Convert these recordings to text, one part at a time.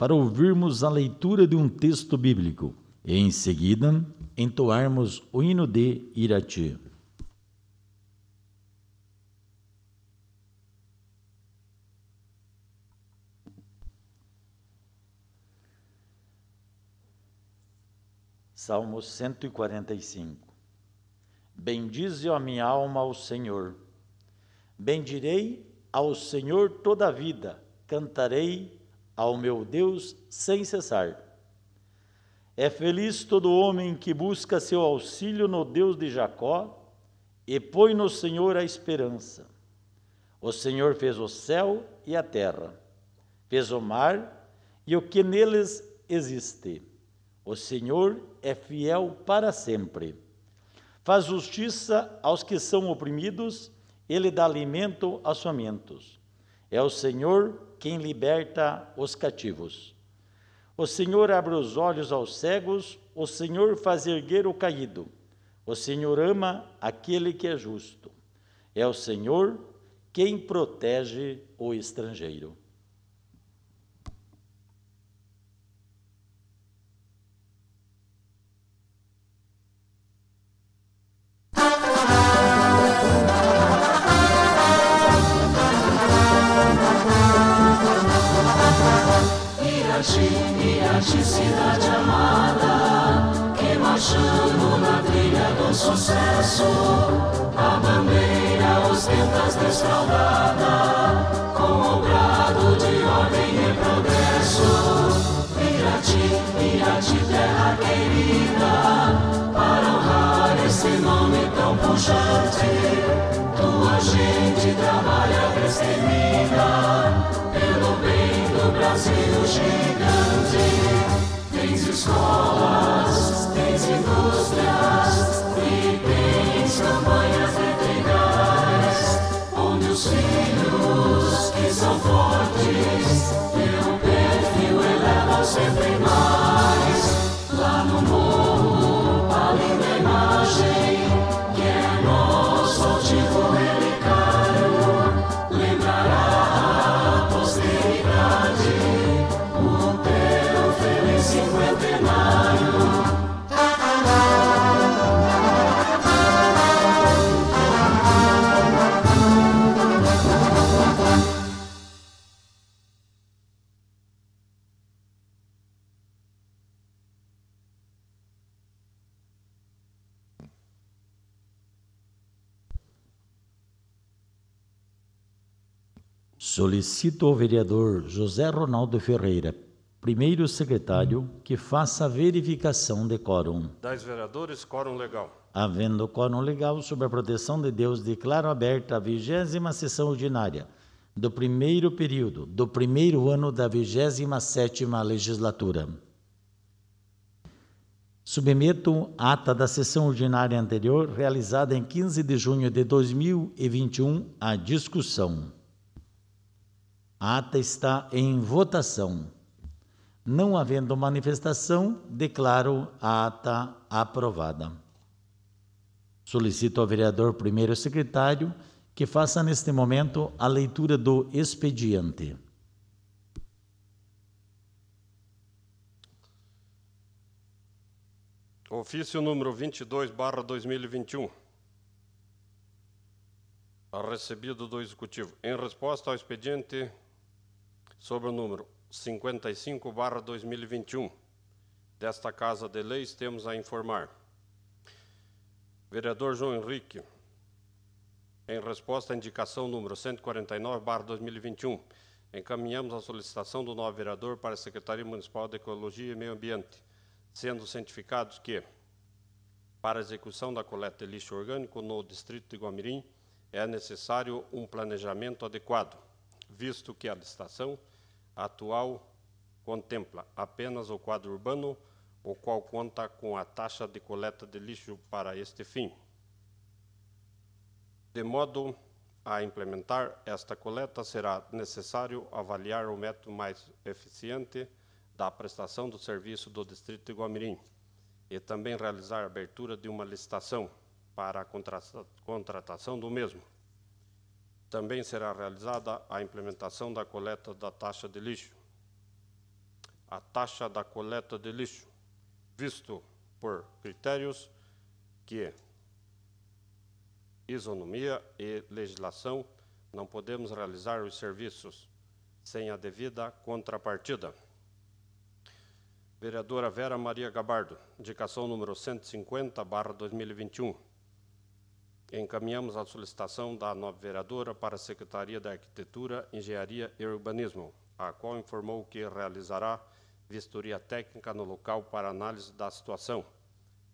para ouvirmos a leitura de um texto bíblico e, em seguida, entoarmos o hino de Irati. Salmo 145 Bendize, a minha alma, ao Senhor. Bendirei ao Senhor toda a vida, cantarei ao meu Deus sem cessar. É feliz todo homem que busca seu auxílio no Deus de Jacó e põe no Senhor a esperança. O Senhor fez o céu e a terra, fez o mar e o que neles existe. O Senhor é fiel para sempre. Faz justiça aos que são oprimidos, ele dá alimento aos famintos. É o Senhor quem liberta os cativos. O Senhor abre os olhos aos cegos, o Senhor faz erguer o caído. O Senhor ama aquele que é justo. É o Senhor quem protege o estrangeiro. Iaxi, te cidade amada, que marchando na trilha do sucesso, a bandeira ostentas desfraldada, com o grado de ordem e progresso. Irati, Irati, terra querida, para honrar esse nome tão pujante, tua gente trabalha destemida. Brasil gigante. Tens escolas, tens indústrias e tens campanhas veterinárias, onde os filhos que são fortes teu perfil eleva sempre mais. Lá no mundo. Solicito ao vereador José Ronaldo Ferreira, primeiro secretário, que faça a verificação de quórum. Das vereadores, quórum legal. Havendo quórum legal, sob a proteção de Deus, declaro aberta a vigésima sessão ordinária do primeiro período do primeiro ano da 27 sétima legislatura. Submeto ata da sessão ordinária anterior, realizada em 15 de junho de 2021, à discussão. A ata está em votação. Não havendo manifestação, declaro a ata aprovada. Solicito ao vereador primeiro secretário que faça neste momento a leitura do expediente. Ofício número 22, barra 2021. recebido do Executivo. Em resposta ao expediente sobre o número 55/2021 desta Casa de Leis, temos a informar. Vereador João Henrique, em resposta à indicação número 149/2021, encaminhamos a solicitação do novo vereador para a Secretaria Municipal de Ecologia e Meio Ambiente, sendo cientificados que para a execução da coleta de lixo orgânico no distrito de Guamirim é necessário um planejamento adequado, visto que a licitação atual contempla apenas o quadro urbano, o qual conta com a taxa de coleta de lixo para este fim. De modo a implementar esta coleta, será necessário avaliar o método mais eficiente da prestação do serviço do Distrito de Guamirim e também realizar a abertura de uma licitação para a contratação do mesmo também será realizada a implementação da coleta da taxa de lixo. A taxa da coleta de lixo, visto por critérios que isonomia e legislação, não podemos realizar os serviços sem a devida contrapartida. Vereadora Vera Maria Gabardo, indicação número 150, barra 2021 encaminhamos a solicitação da nova vereadora para a Secretaria da Arquitetura, Engenharia e Urbanismo, a qual informou que realizará vistoria técnica no local para análise da situação.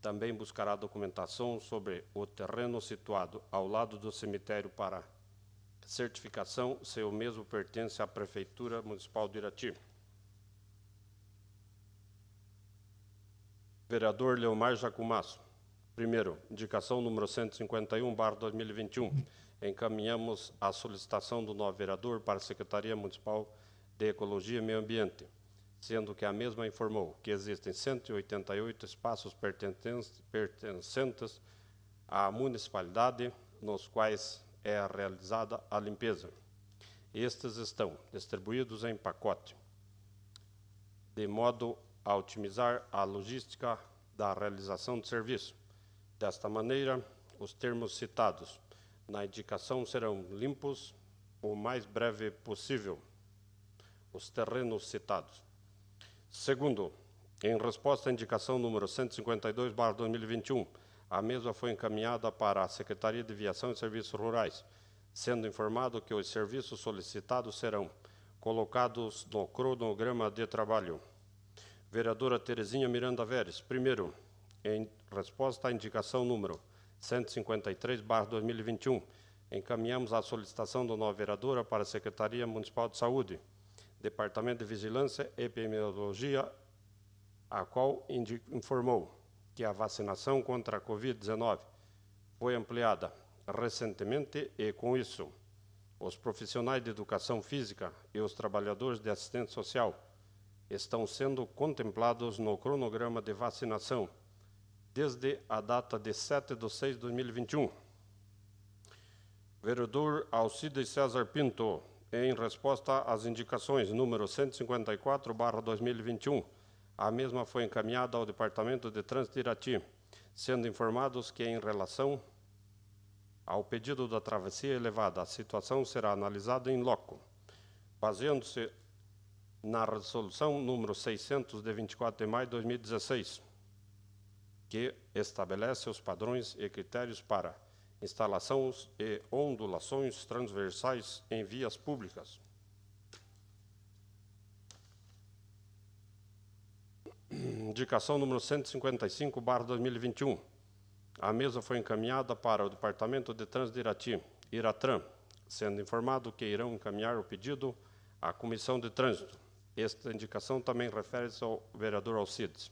Também buscará documentação sobre o terreno situado ao lado do cemitério para certificação se o mesmo pertence à Prefeitura Municipal de Irati. Vereador Leomar Jacumasso. Primeiro, indicação número 151, barra 2021. Encaminhamos a solicitação do novo vereador para a Secretaria Municipal de Ecologia e Meio Ambiente, sendo que a mesma informou que existem 188 espaços pertencentes à municipalidade, nos quais é realizada a limpeza. Estes estão distribuídos em pacote, de modo a otimizar a logística da realização do serviço. Desta maneira, os termos citados na indicação serão limpos o mais breve possível. Os terrenos citados. Segundo, em resposta à indicação número 152/2021, a mesma foi encaminhada para a Secretaria de Viação e Serviços Rurais, sendo informado que os serviços solicitados serão colocados no cronograma de trabalho. Vereadora Terezinha Miranda Veres, primeiro, em resposta à indicação número 153-2021, encaminhamos a solicitação do novo vereadora para a Secretaria Municipal de Saúde, Departamento de Vigilância e Epidemiologia, a qual informou que a vacinação contra a Covid-19 foi ampliada recentemente e, com isso, os profissionais de educação física e os trabalhadores de assistência social estão sendo contemplados no cronograma de vacinação desde a data de 7 de 6 de 2021. Vereador Alcides César Pinto, em resposta às indicações número 154-2021, a mesma foi encaminhada ao Departamento de Trânsito de Irati, sendo informados que, em relação ao pedido da travessia elevada, a situação será analisada em loco, baseando-se na resolução número 600 de 24 de maio de 2016 que estabelece os padrões e critérios para instalações e ondulações transversais em vias públicas. Indicação número 155, barra 2021. A mesa foi encaminhada para o Departamento de Trânsito de Irati, Iratran, sendo informado que irão encaminhar o pedido à Comissão de Trânsito. Esta indicação também refere-se ao vereador Alcides.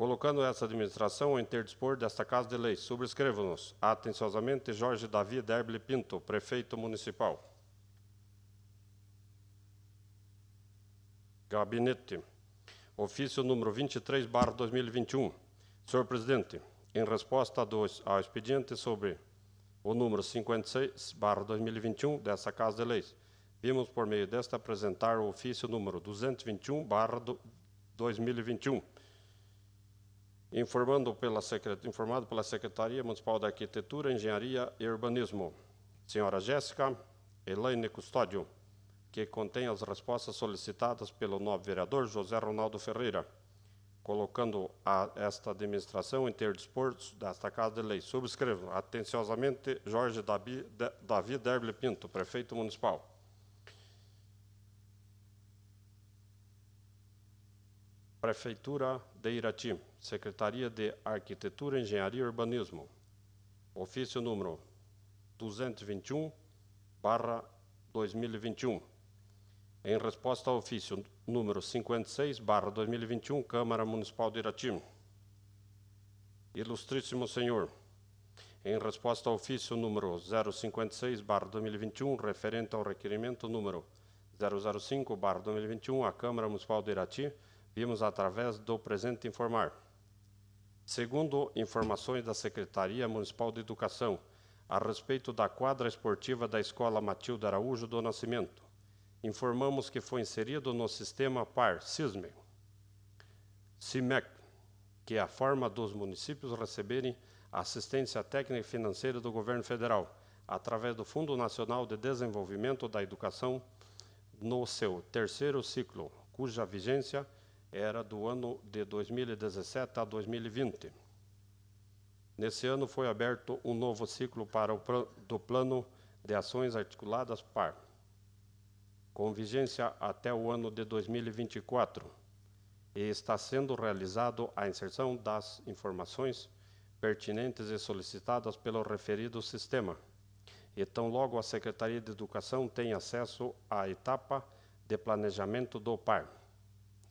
Colocando essa administração ao interdispor desta Casa de Lei, subscrevam nos Atenciosamente, Jorge Davi Derble Pinto, Prefeito Municipal. Gabinete. Ofício número 23, barra 2021. Senhor Presidente, em resposta ao expediente sobre o número 56, barra 2021, dessa Casa de Leis, vimos por meio desta apresentar o ofício número 221, barra 2021, informado pela, informado pela Secretaria Municipal de Arquitetura, Engenharia e Urbanismo, senhora Jéssica Elaine Custódio, que contém as respostas solicitadas pelo novo vereador José Ronaldo Ferreira, colocando a esta administração em desta Casa de Lei. Subscrevo atenciosamente Jorge Davi, Davi Derble Pinto, prefeito municipal. Prefeitura de Irati. Secretaria de Arquitetura, Engenharia e Urbanismo, ofício número 221, barra 2021. Em resposta ao ofício número 56, barra 2021, Câmara Municipal de Iratim. Ilustríssimo senhor, em resposta ao ofício número 056, barra 2021, referente ao requerimento número 005, barra 2021, à Câmara Municipal de Irati, vimos através do presente informar Segundo informações da Secretaria Municipal de Educação, a respeito da quadra esportiva da Escola Matilde Araújo do Nascimento, informamos que foi inserido no sistema PAR CISME, CIMEC, que é a forma dos municípios receberem assistência técnica e financeira do governo federal, através do Fundo Nacional de Desenvolvimento da Educação, no seu terceiro ciclo, cuja vigência é era do ano de 2017 a 2020. Nesse ano foi aberto um novo ciclo para o do Plano de Ações Articuladas PAR, com vigência até o ano de 2024, e está sendo realizado a inserção das informações pertinentes e solicitadas pelo referido sistema. E tão logo a Secretaria de Educação tem acesso à etapa de planejamento do PAR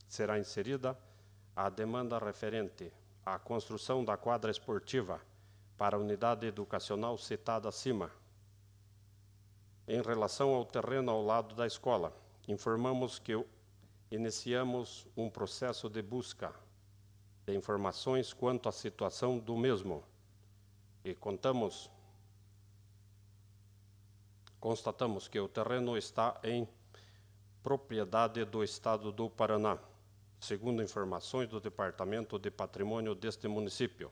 será inserida a demanda referente à construção da quadra esportiva para a unidade educacional citada acima. Em relação ao terreno ao lado da escola, informamos que iniciamos um processo de busca de informações quanto à situação do mesmo e contamos constatamos que o terreno está em propriedade do Estado do Paraná segundo informações do Departamento de Patrimônio deste município.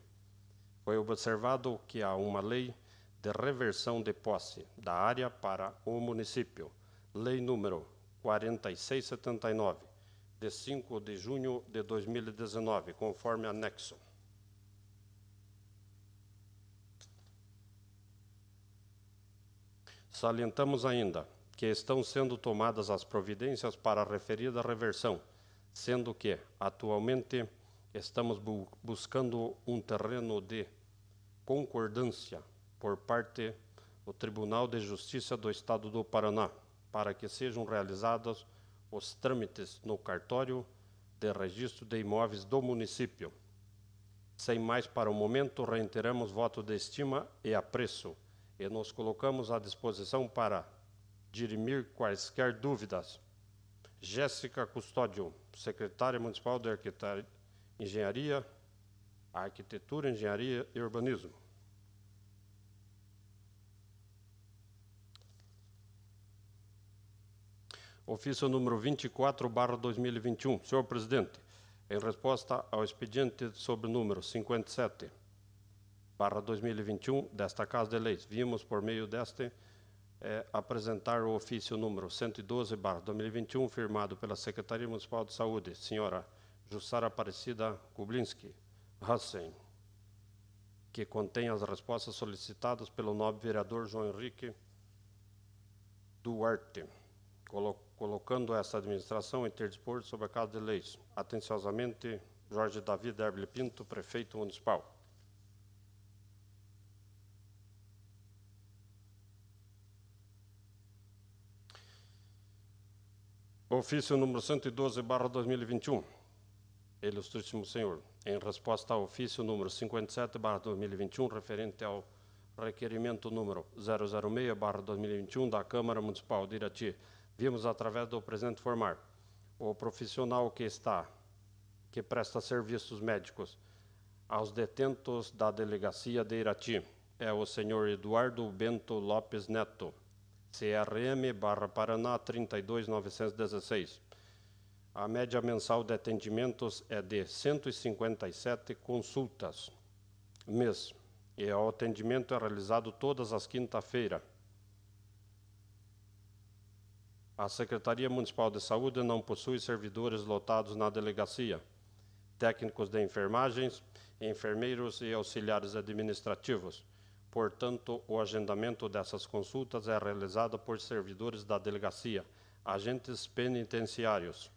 Foi observado que há uma lei de reversão de posse da área para o município, Lei número 4679, de 5 de junho de 2019, conforme anexo. Salientamos ainda que estão sendo tomadas as providências para a referida reversão sendo que atualmente estamos bu buscando um terreno de concordância por parte do Tribunal de Justiça do Estado do Paraná, para que sejam realizados os trâmites no cartório de registro de imóveis do município. Sem mais para o momento, reiteramos voto de estima e apreço e nos colocamos à disposição para dirimir quaisquer dúvidas Jéssica Custódio, secretária municipal de Engenharia, Arquitetura, Engenharia e Urbanismo. Ofício número 24, barra 2021. Senhor Presidente, em resposta ao expediente sobre número 57, barra 2021, desta Casa de Leis, vimos por meio deste é, apresentar o ofício número 112-2021, firmado pela Secretaria Municipal de Saúde, senhora Jussara Aparecida Kublinski, Hassen, que contém as respostas solicitadas pelo nobre vereador João Henrique Duarte, colo colocando essa administração em ter sobre a Casa de Leis. Atenciosamente, Jorge Davi Herbel Pinto, prefeito municipal. ofício número 112, barra 2021, ilustríssimo senhor, em resposta ao ofício número 57, barra 2021, referente ao requerimento número 006, barra 2021, da Câmara Municipal de Irati, vimos através do presente formar o profissional que está, que presta serviços médicos aos detentos da Delegacia de Irati, é o senhor Eduardo Bento Lopes Neto, CRM barra Paraná 32916. A média mensal de atendimentos é de 157 consultas mês. E o atendimento é realizado todas as quinta-feiras. A Secretaria Municipal de Saúde não possui servidores lotados na delegacia, técnicos de enfermagens, enfermeiros e auxiliares administrativos. Portanto, o agendamento dessas consultas é realizado por servidores da delegacia, agentes penitenciários.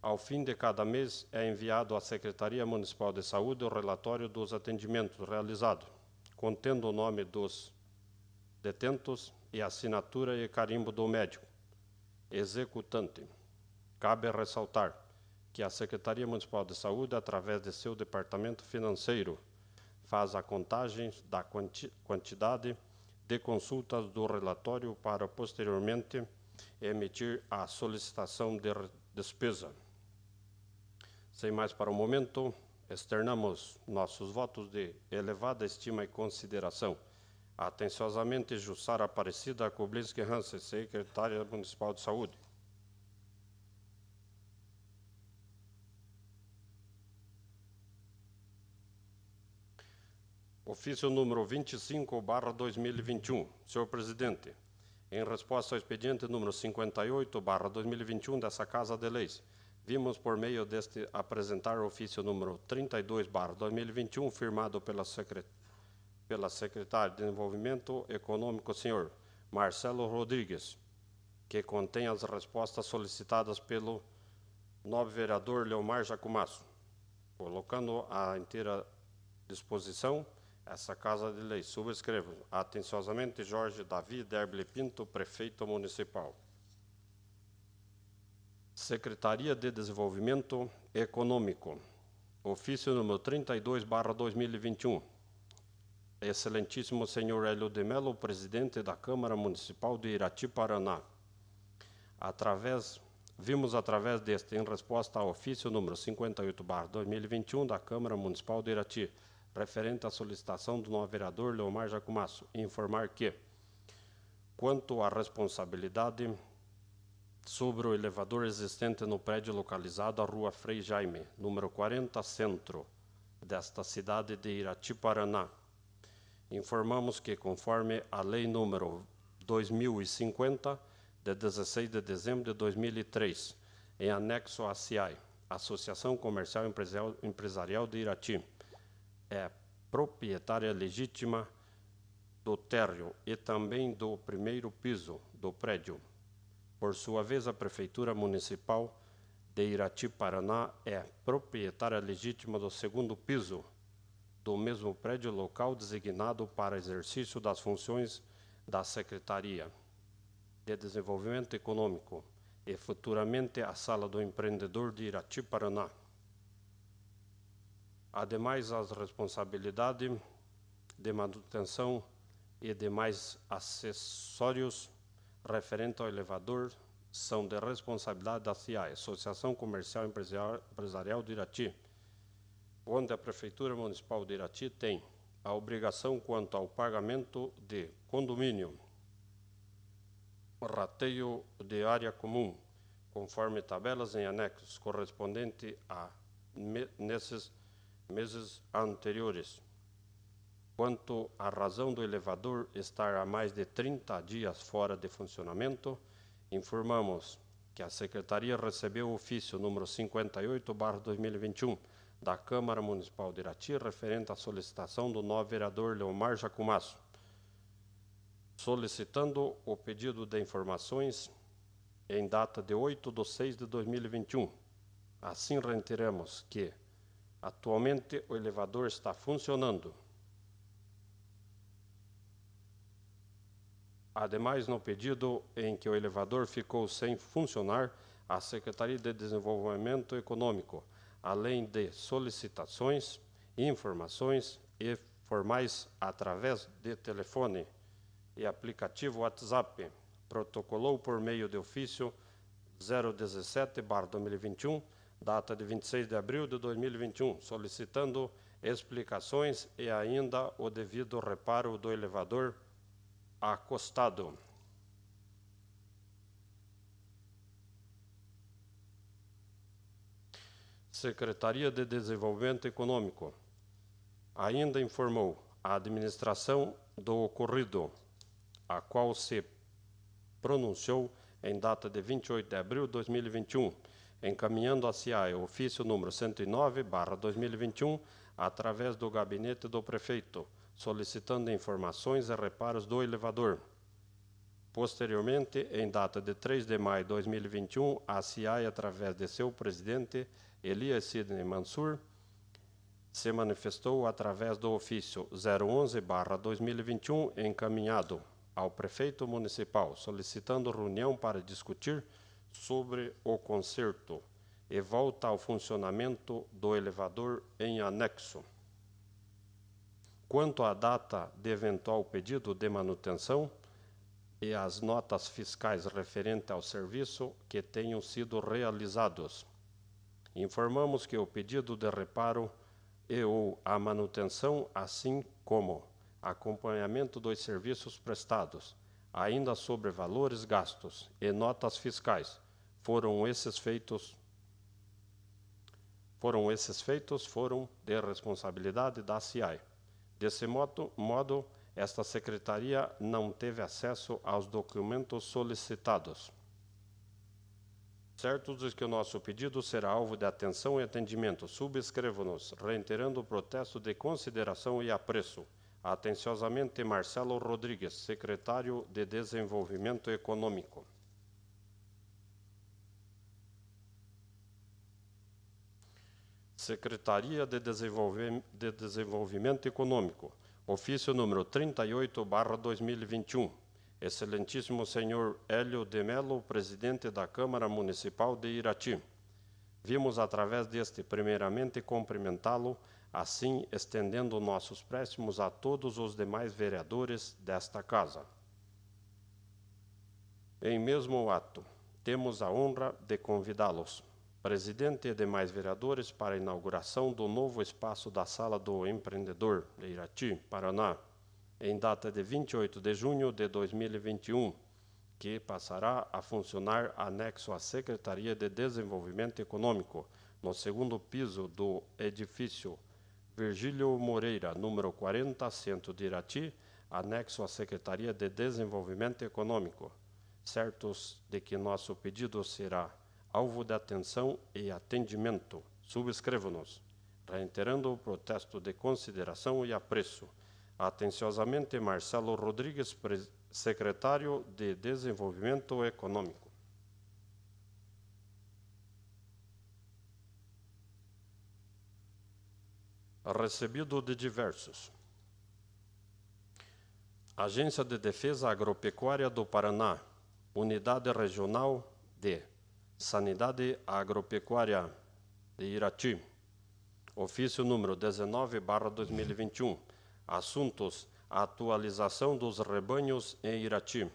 Ao fim de cada mês, é enviado à Secretaria Municipal de Saúde o relatório dos atendimentos realizados, contendo o nome dos detentos e assinatura e carimbo do médico executante. Cabe ressaltar que a Secretaria Municipal de Saúde, através de seu departamento financeiro, faz a contagem da quanti quantidade de consultas do relatório para posteriormente emitir a solicitação de despesa. Sem mais para o momento, externamos nossos votos de elevada estima e consideração. Atenciosamente, Jussara Aparecida Kublinski Hansen, Secretária Municipal de Saúde. Ofício número 25, barra 2021. Senhor presidente, em resposta ao expediente número 58, barra 2021 dessa Casa de Leis, vimos por meio deste apresentar o ofício número 32, barra 2021, firmado pela, secret... pela secretária de Desenvolvimento Econômico, senhor Marcelo Rodrigues, que contém as respostas solicitadas pelo nobre vereador Leomar Jacumasso, colocando à inteira disposição essa Casa de Lei. Subscrevo. Atenciosamente, Jorge Davi Derble Pinto, Prefeito Municipal. Secretaria de Desenvolvimento Econômico. Ofício número 32, barra 2021. Excelentíssimo senhor Hélio de Mello, presidente da Câmara Municipal de Irati, Paraná. Através, vimos através deste, em resposta ao ofício número 58, barra 2021, da Câmara Municipal de Irati, referente à solicitação do novo vereador Leomar Jacumasso, informar que, quanto à responsabilidade sobre o elevador existente no prédio localizado à Rua Frei Jaime, número 40 Centro, desta cidade de Irati, Paraná, informamos que, conforme a Lei número 2050, de 16 de dezembro de 2003, em anexo à CIAI, Associação Comercial Empresarial de Irati, é proprietária legítima do térreo e também do primeiro piso do prédio. Por sua vez, a Prefeitura Municipal de Irati, Paraná, é proprietária legítima do segundo piso do mesmo prédio local designado para exercício das funções da Secretaria de Desenvolvimento Econômico e futuramente a Sala do Empreendedor de Irati, Paraná ademais as responsabilidades de manutenção e demais acessórios referentes ao elevador são de responsabilidade da CIA, Associação Comercial Empresarial de Irati, onde a Prefeitura Municipal de Irati tem a obrigação quanto ao pagamento de condomínio, rateio de área comum, conforme tabelas em anexos correspondente a nesses meses anteriores. Quanto à razão do elevador estar há mais de 30 dias fora de funcionamento, informamos que a Secretaria recebeu o ofício número 58-2021 da Câmara Municipal de Irati, referente à solicitação do novo vereador Leomar Jacumasso, solicitando o pedido de informações em data de 8 de 6 de 2021. Assim reiteramos que Atualmente o elevador está funcionando. Ademais, no pedido em que o elevador ficou sem funcionar, a Secretaria de Desenvolvimento Econômico, além de solicitações, informações e formais através de telefone e aplicativo WhatsApp, protocolou por meio de ofício 017-2021 data de 26 de abril de 2021, solicitando explicações e ainda o devido reparo do elevador acostado. Secretaria de Desenvolvimento Econômico ainda informou a administração do ocorrido, a qual se pronunciou em data de 28 de abril de 2021 encaminhando-se o ofício número 109/2021 através do gabinete do prefeito, solicitando informações e reparos do elevador. Posteriormente, em data de 3 de maio de 2021, a CIA através de seu presidente, Elias Sidney Mansur, se manifestou através do ofício 011-2021, encaminhado ao prefeito municipal, solicitando reunião para discutir sobre o conserto e volta ao funcionamento do elevador em anexo. Quanto à data de eventual pedido de manutenção e as notas fiscais referentes ao serviço que tenham sido realizados, informamos que o pedido de reparo e ou a manutenção, assim como acompanhamento dos serviços prestados, ainda sobre valores gastos e notas fiscais, foram esses feitos foram esses feitos foram de responsabilidade da Cia. Desse modo, modo, esta secretaria não teve acesso aos documentos solicitados. Certos de que o nosso pedido será alvo de atenção e atendimento, subscrevo-nos, reiterando o protesto de consideração e apreço. Atenciosamente, Marcelo Rodrigues, secretário de Desenvolvimento Econômico. Secretaria de, de Desenvolvimento Econômico, ofício número 38, barra 2021. Excelentíssimo senhor Hélio de Mello, presidente da Câmara Municipal de Irati. Vimos através deste, primeiramente, cumprimentá-lo, assim estendendo nossos préstimos a todos os demais vereadores desta Casa. Em mesmo ato, temos a honra de convidá-los presidente e demais vereadores para a inauguração do novo espaço da Sala do Empreendedor de Irati, Paraná, em data de 28 de junho de 2021, que passará a funcionar anexo à Secretaria de Desenvolvimento Econômico, no segundo piso do edifício Virgílio Moreira, número 40, centro de Irati, anexo à Secretaria de Desenvolvimento Econômico. Certos de que nosso pedido será alvo de atenção e atendimento. Subscrevo-nos, reiterando o protesto de consideração e apreço. Atenciosamente, Marcelo Rodrigues, secretário de Desenvolvimento Econômico. Recebido de diversos. Agência de Defesa Agropecuária do Paraná, Unidade Regional de Sanidade Agropecuária de Irati. Ofício número 19, barra 2021. Assuntos: Atualização dos rebanhos em Irati.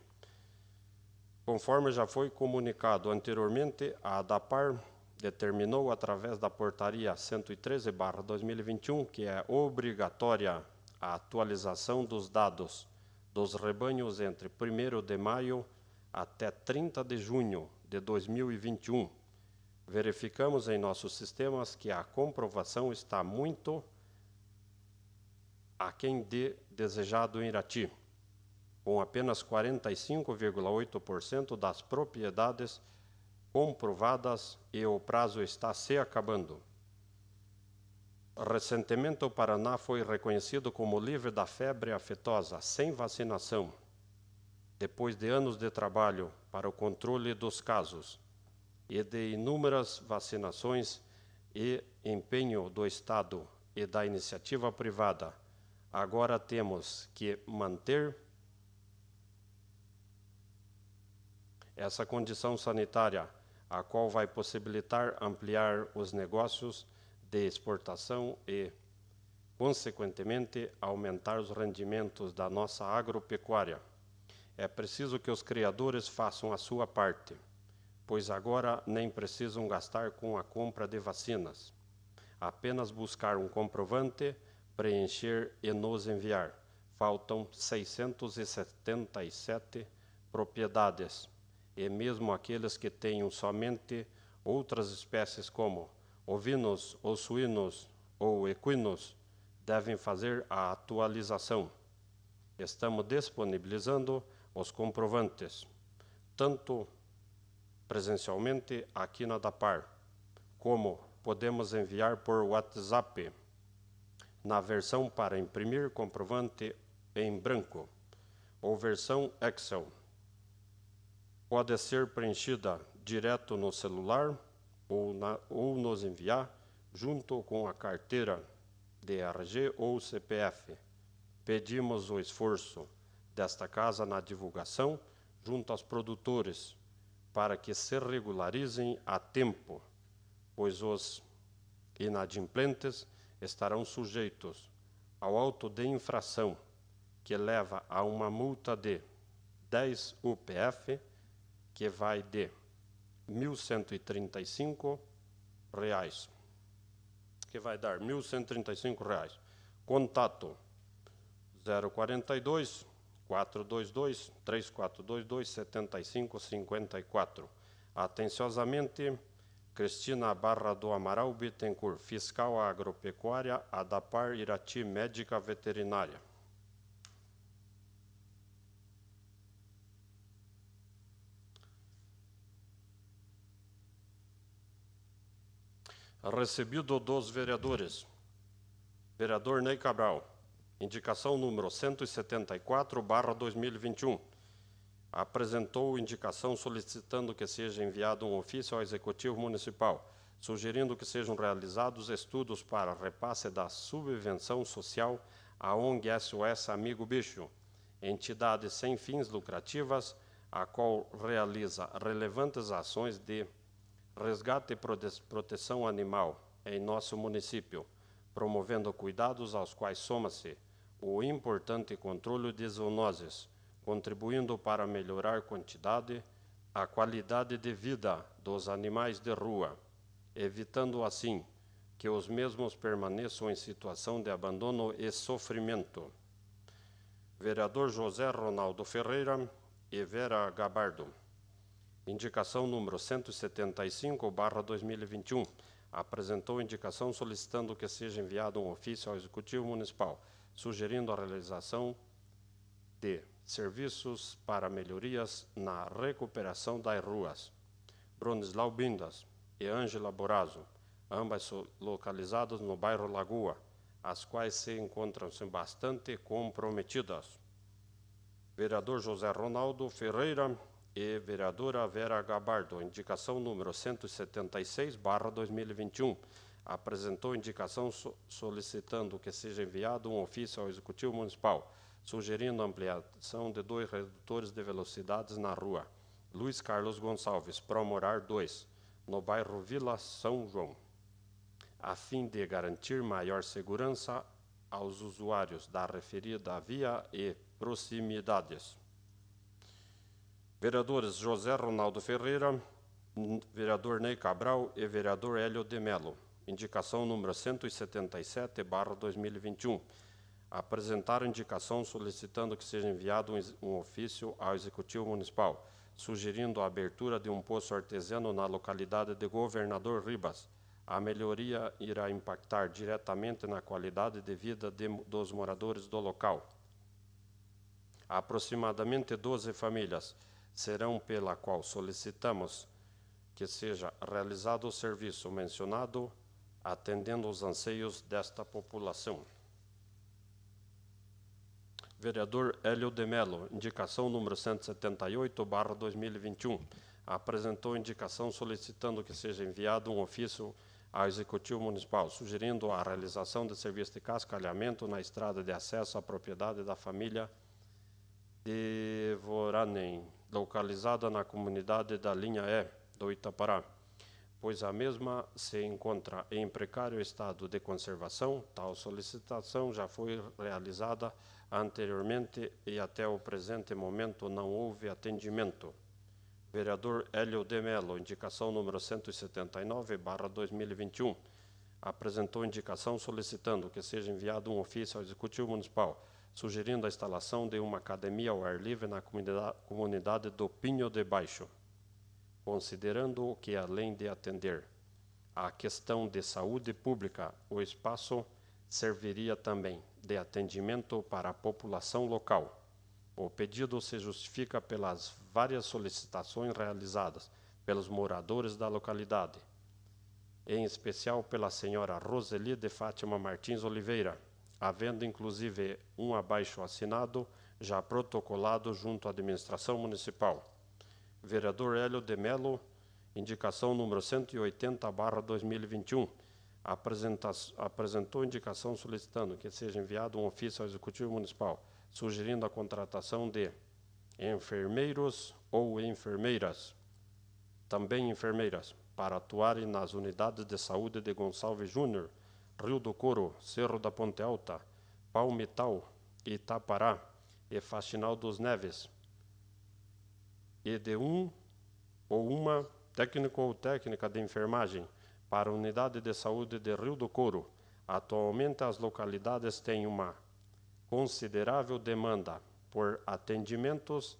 Conforme já foi comunicado anteriormente, a ADAPAR determinou através da portaria 113/2021 que é obrigatória a atualização dos dados dos rebanhos entre 1 de maio até 30 de junho de 2021, verificamos em nossos sistemas que a comprovação está muito aquém de desejado em Irati, com apenas 45,8% das propriedades comprovadas e o prazo está se acabando. Recentemente, o Paraná foi reconhecido como livre da febre afetosa, sem vacinação depois de anos de trabalho para o controle dos casos e de inúmeras vacinações e empenho do Estado e da iniciativa privada, agora temos que manter essa condição sanitária, a qual vai possibilitar ampliar os negócios de exportação e, consequentemente, aumentar os rendimentos da nossa agropecuária. É preciso que os criadores façam a sua parte, pois agora nem precisam gastar com a compra de vacinas. Apenas buscar um comprovante, preencher e nos enviar. Faltam 677 propriedades, e mesmo aqueles que tenham somente outras espécies como ovinos ou suínos ou equinos devem fazer a atualização. Estamos disponibilizando os comprovantes, tanto presencialmente aqui na DAPAR, como podemos enviar por WhatsApp, na versão para imprimir comprovante em branco, ou versão Excel. Pode ser preenchida direto no celular ou, na, ou nos enviar junto com a carteira DRG ou CPF. Pedimos o esforço desta casa na divulgação junto aos produtores, para que se regularizem a tempo, pois os inadimplentes estarão sujeitos ao auto de infração, que leva a uma multa de 10 UPF, que vai de R$ 1.135, reais, que vai dar R$ 1.135. Reais. Contato 042 422 3422 7554. Atenciosamente, Cristina Barra do Amaral Bittencourt, fiscal agropecuária, Adapar Irati Médica Veterinária. Recebido dos vereadores. Vereador Ney Cabral indicação número 174, barra 2021, apresentou indicação solicitando que seja enviado um ofício ao Executivo Municipal, sugerindo que sejam realizados estudos para repasse da subvenção social à ONG SOS Amigo Bicho, entidade sem fins lucrativas, a qual realiza relevantes ações de resgate e proteção animal em nosso município, promovendo cuidados aos quais soma-se o importante controle de zoonoses, contribuindo para melhorar a quantidade, a qualidade de vida dos animais de rua, evitando assim que os mesmos permaneçam em situação de abandono e sofrimento. Vereador José Ronaldo Ferreira e Vera Gabardo. Indicação número 175/2021. Apresentou indicação solicitando que seja enviado um ofício ao Executivo Municipal sugerindo a realização de serviços para melhorias na recuperação das ruas. Bronislau Bindas e Ângela Borazzo, ambas localizadas no bairro Lagoa, as quais se encontram-se bastante comprometidas. Vereador José Ronaldo Ferreira e vereadora Vera Gabardo, indicação número 176, barra 2021, apresentou indicação so solicitando que seja enviado um ofício ao Executivo Municipal, sugerindo ampliação de dois redutores de velocidades na rua. Luiz Carlos Gonçalves, Promorar 2, no bairro Vila São João, a fim de garantir maior segurança aos usuários da referida via e proximidades. Vereadores José Ronaldo Ferreira, vereador Ney Cabral e vereador Hélio de Melo indicação número 177, barra 2021. Apresentar indicação solicitando que seja enviado um, ofício ao Executivo Municipal, sugerindo a abertura de um poço artesiano na localidade de Governador Ribas. A melhoria irá impactar diretamente na qualidade de vida de, dos moradores do local. Aproximadamente 12 famílias serão pela qual solicitamos que seja realizado o serviço mencionado atendendo aos anseios desta população. Vereador Hélio de Mello, indicação número 178, barra 2021, apresentou indicação solicitando que seja enviado um ofício ao Executivo Municipal, sugerindo a realização de serviço de cascalhamento na estrada de acesso à propriedade da família de Voranem, localizada na comunidade da linha E do Itapará pois a mesma se encontra em precário estado de conservação, tal solicitação já foi realizada anteriormente e até o presente momento não houve atendimento. Vereador Hélio de Mello, indicação número 179, barra 2021, apresentou indicação solicitando que seja enviado um ofício ao Executivo Municipal, sugerindo a instalação de uma academia ao ar livre na comunidade do Pinho de Baixo considerando que, além de atender à questão de saúde pública, o espaço serviria também de atendimento para a população local. O pedido se justifica pelas várias solicitações realizadas pelos moradores da localidade, em especial pela senhora Roseli de Fátima Martins Oliveira, havendo inclusive um abaixo assinado já protocolado junto à administração municipal vereador Hélio de Mello, indicação número 180, barra 2021. apresentou indicação solicitando que seja enviado um ofício ao Executivo Municipal, sugerindo a contratação de enfermeiros ou enfermeiras, também enfermeiras, para atuarem nas unidades de saúde de Gonçalves Júnior, Rio do Couro, Cerro da Ponte Alta, Palmital, Itapará e Faxinal dos Neves, e de um ou uma técnico ou técnica de enfermagem para a unidade de saúde de Rio do Couro. Atualmente, as localidades têm uma considerável demanda por atendimentos,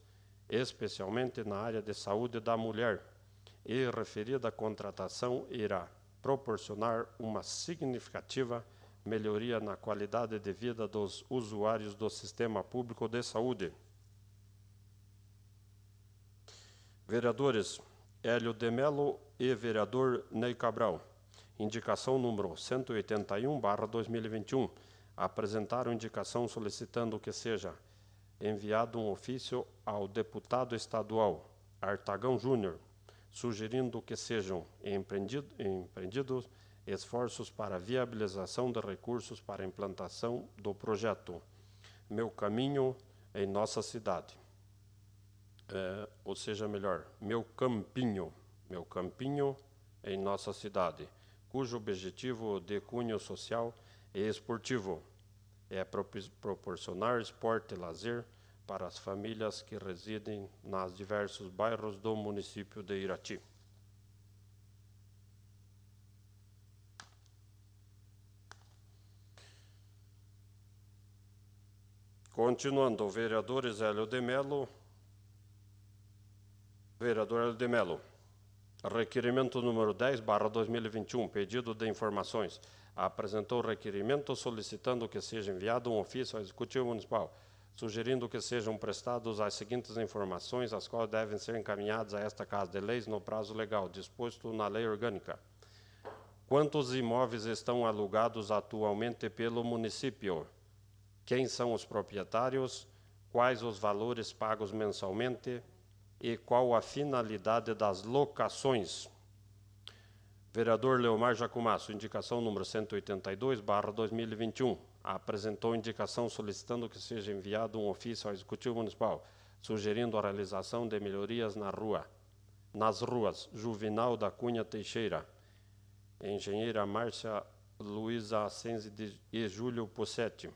especialmente na área de saúde da mulher, e referida contratação irá proporcionar uma significativa melhoria na qualidade de vida dos usuários do sistema público de saúde. Vereadores Hélio de Melo e vereador Ney Cabral. Indicação número 181, 2021. Apresentaram indicação solicitando que seja enviado um ofício ao deputado estadual Artagão Júnior, sugerindo que sejam empreendido, empreendidos esforços para viabilização de recursos para implantação do projeto Meu Caminho em Nossa Cidade. É, ou seja, melhor, meu campinho, meu campinho em nossa cidade, cujo objetivo de cunho social e esportivo é proporcionar esporte e lazer para as famílias que residem nas diversos bairros do município de Irati. Continuando, o vereador Zélio de Melo Vereador de Mello. Requerimento número 10, barra 2021, pedido de informações. Apresentou o requerimento solicitando que seja enviado um ofício ao Executivo Municipal, sugerindo que sejam prestados as seguintes informações, as quais devem ser encaminhadas a esta Casa de Leis no prazo legal, disposto na Lei Orgânica. Quantos imóveis estão alugados atualmente pelo município? Quem são os proprietários? Quais os valores pagos mensalmente? e qual a finalidade das locações. Vereador Leomar Jacumasso, indicação número 182, barra 2021. Apresentou indicação solicitando que seja enviado um ofício ao Executivo Municipal, sugerindo a realização de melhorias na rua. Nas ruas, Juvenal da Cunha Teixeira, Engenheira Márcia Luísa Assenzi e Júlio Possetti,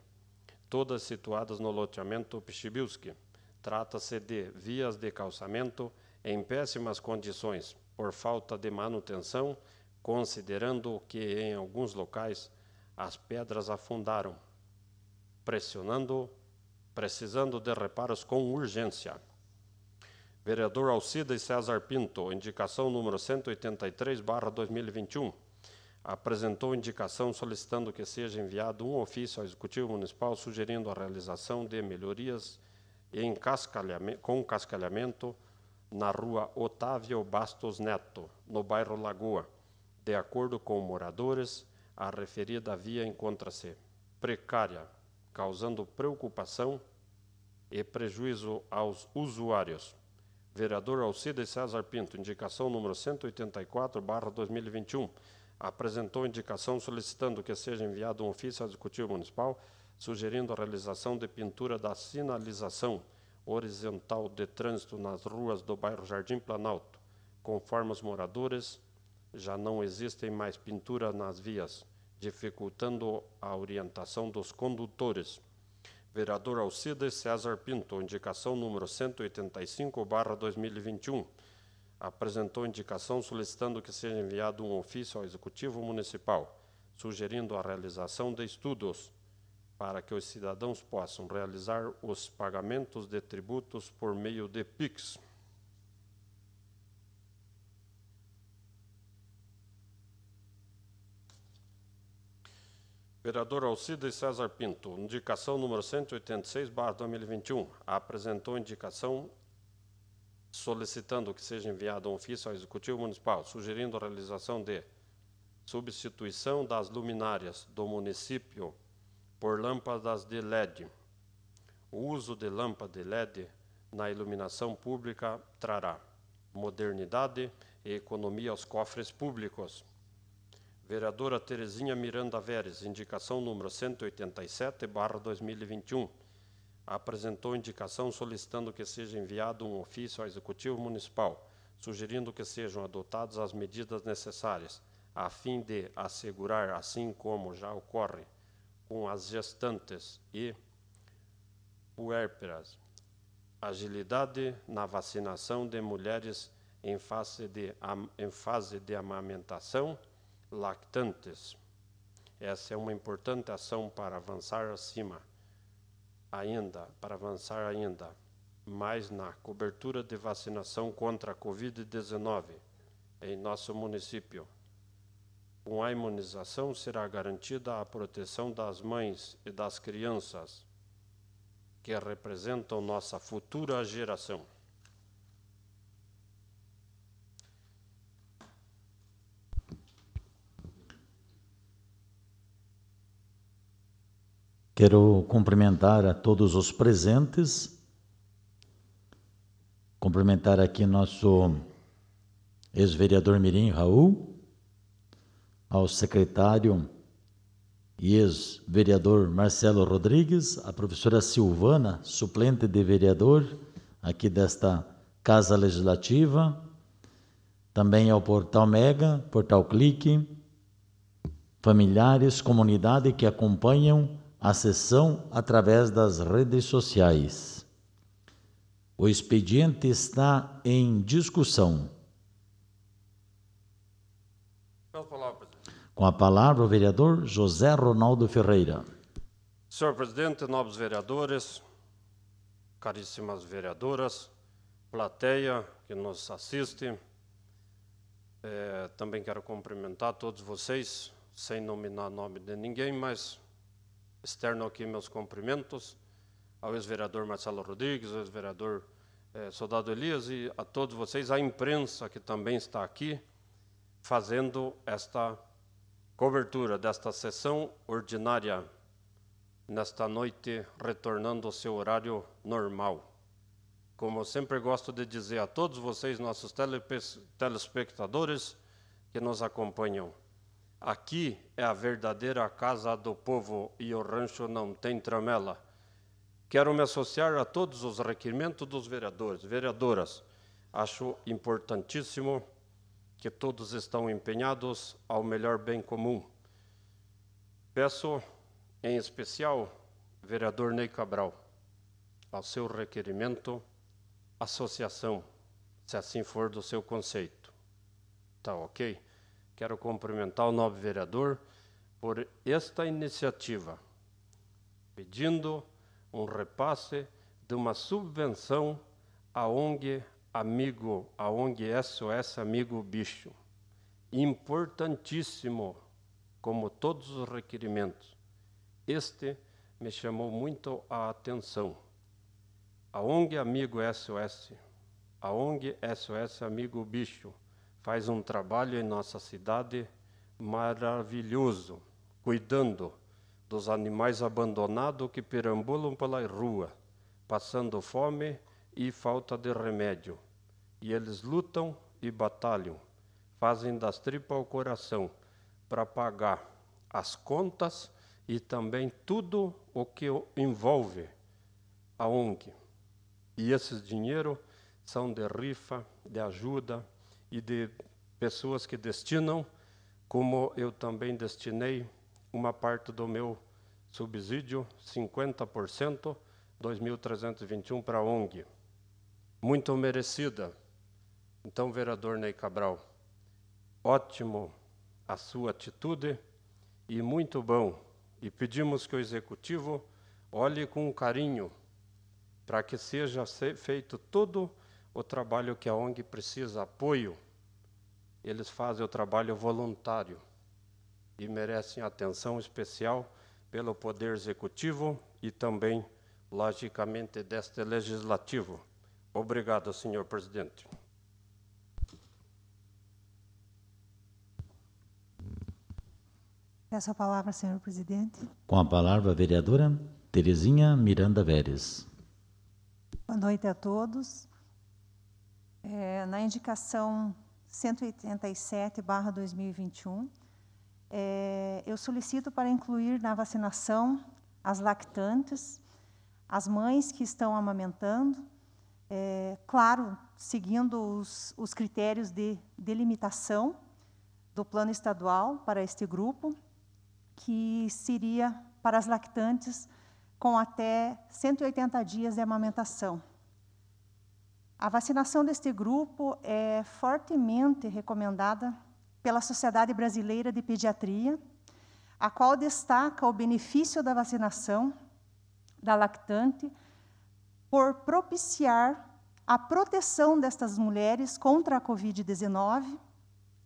todas situadas no loteamento Pichibilski. Trata-se de vias de calçamento em péssimas condições por falta de manutenção, considerando que em alguns locais as pedras afundaram, pressionando, precisando de reparos com urgência. Vereador Alcides César Pinto, indicação número 183/2021, apresentou indicação solicitando que seja enviado um ofício ao Executivo Municipal sugerindo a realização de melhorias em cascalhamento, com cascalhamento na rua Otávio Bastos Neto, no bairro Lagoa. De acordo com moradores, a referida via encontra-se precária, causando preocupação e prejuízo aos usuários. Vereador Alcides César Pinto, indicação número 184/2021, apresentou indicação solicitando que seja enviado um ofício ao Executivo Municipal sugerindo a realização de pintura da sinalização horizontal de trânsito nas ruas do bairro Jardim Planalto. Conforme os moradores, já não existem mais pintura nas vias, dificultando a orientação dos condutores. Vereador Alcides César Pinto, indicação número 185/2021, apresentou indicação solicitando que seja enviado um ofício ao Executivo Municipal, sugerindo a realização de estudos para que os cidadãos possam realizar os pagamentos de tributos por meio de PIX. Vereador Alcides César Pinto, indicação número 186, barra 2021, apresentou indicação solicitando que seja enviado um ofício ao Executivo Municipal, sugerindo a realização de substituição das luminárias do município por lâmpadas de LED. O uso de lâmpada de LED na iluminação pública trará modernidade e economia aos cofres públicos. Vereadora Terezinha Miranda Veres, indicação número 187, 2021, apresentou indicação solicitando que seja enviado um ofício ao Executivo Municipal, sugerindo que sejam adotadas as medidas necessárias, a fim de assegurar, assim como já ocorre, com as gestantes e puérperas. Agilidade na vacinação de mulheres em fase de, em fase de amamentação, lactantes. Essa é uma importante ação para avançar acima, ainda, para avançar ainda mais na cobertura de vacinação contra a Covid-19 em nosso município com a imunização será garantida a proteção das mães e das crianças, que representam nossa futura geração. Quero cumprimentar a todos os presentes, cumprimentar aqui nosso ex-vereador Mirim Raul, ao secretário e ex-vereador Marcelo Rodrigues, à professora Silvana, suplente de vereador aqui desta Casa Legislativa, também ao Portal Mega, Portal Clique, familiares, comunidade que acompanham a sessão através das redes sociais. O expediente está em discussão. Com a palavra, o vereador José Ronaldo Ferreira. Senhor presidente, nobres vereadores, caríssimas vereadoras, plateia que nos assiste, é, também quero cumprimentar todos vocês, sem nominar nome de ninguém, mas externo aqui meus cumprimentos ao ex-vereador Marcelo Rodrigues, ao ex-vereador é, Soldado Elias e a todos vocês, à imprensa que também está aqui fazendo esta cobertura desta sessão ordinária nesta noite, retornando ao seu horário normal. Como sempre gosto de dizer a todos vocês, nossos telespectadores que nos acompanham, aqui é a verdadeira casa do povo e o rancho não tem tramela. Quero me associar a todos os requerimentos dos vereadores, vereadoras. Acho importantíssimo que todos estão empenhados ao melhor bem comum. Peço, em especial, vereador Ney Cabral, ao seu requerimento, associação, se assim for do seu conceito. Tá ok? Quero cumprimentar o nobre vereador por esta iniciativa, pedindo um repasse de uma subvenção à ONG amigo, a ONG SOS Amigo Bicho. Importantíssimo, como todos os requerimentos. Este me chamou muito a atenção. A ONG Amigo SOS, a ONG SOS Amigo Bicho, faz um trabalho em nossa cidade maravilhoso, cuidando dos animais abandonados que perambulam pela rua, passando fome e falta de remédio. E eles lutam e batalham, fazem das tripas ao coração para pagar as contas e também tudo o que envolve a ONG. E esses dinheiro são de rifa, de ajuda e de pessoas que destinam, como eu também destinei uma parte do meu subsídio, 50%, 2.321 para a ONG muito merecida. Então, vereador Ney Cabral, ótimo a sua atitude e muito bom. E pedimos que o executivo olhe com carinho para que seja feito todo o trabalho que a ONG precisa apoio. Eles fazem o trabalho voluntário e merecem atenção especial pelo poder executivo e também logicamente deste legislativo. Obrigado, senhor presidente. Peço a palavra, senhor presidente. Com a palavra, a vereadora Terezinha Miranda Veres. Boa noite a todos. É, na indicação 187-2021, é, eu solicito para incluir na vacinação as lactantes, as mães que estão amamentando, é, claro, seguindo os, os critérios de delimitação do plano estadual para este grupo, que seria para as lactantes com até 180 dias de amamentação. A vacinação deste grupo é fortemente recomendada pela Sociedade Brasileira de Pediatria, a qual destaca o benefício da vacinação da lactante por propiciar a proteção destas mulheres contra a Covid-19,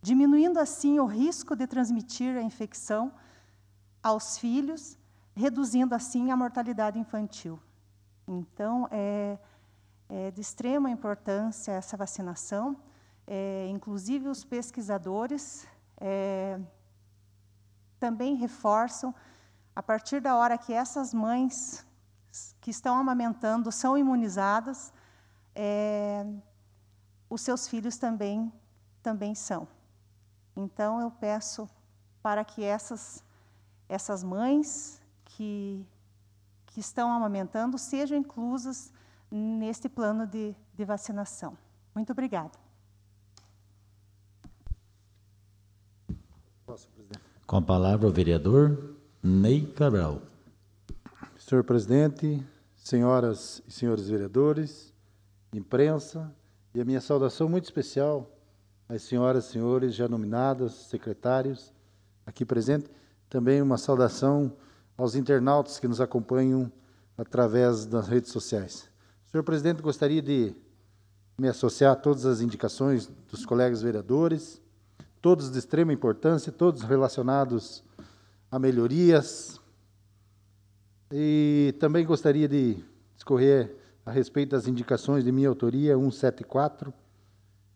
diminuindo assim o risco de transmitir a infecção aos filhos, reduzindo assim a mortalidade infantil. Então, é, é de extrema importância essa vacinação. É, inclusive, os pesquisadores é, também reforçam, a partir da hora que essas mães que estão amamentando são imunizadas, é, os seus filhos também, também são. Então, eu peço para que essas, essas mães que, que estão amamentando sejam inclusas neste plano de, de vacinação. Muito obrigada. Com a palavra o vereador Ney Cabral. Senhor presidente, senhoras e senhores vereadores, imprensa, e a minha saudação muito especial às senhoras e senhores já nominadas, secretários aqui presentes, também uma saudação aos internautas que nos acompanham através das redes sociais. Senhor presidente, gostaria de me associar a todas as indicações dos colegas vereadores, todos de extrema importância, todos relacionados a melhorias, e também gostaria de discorrer a respeito das indicações de minha autoria 174,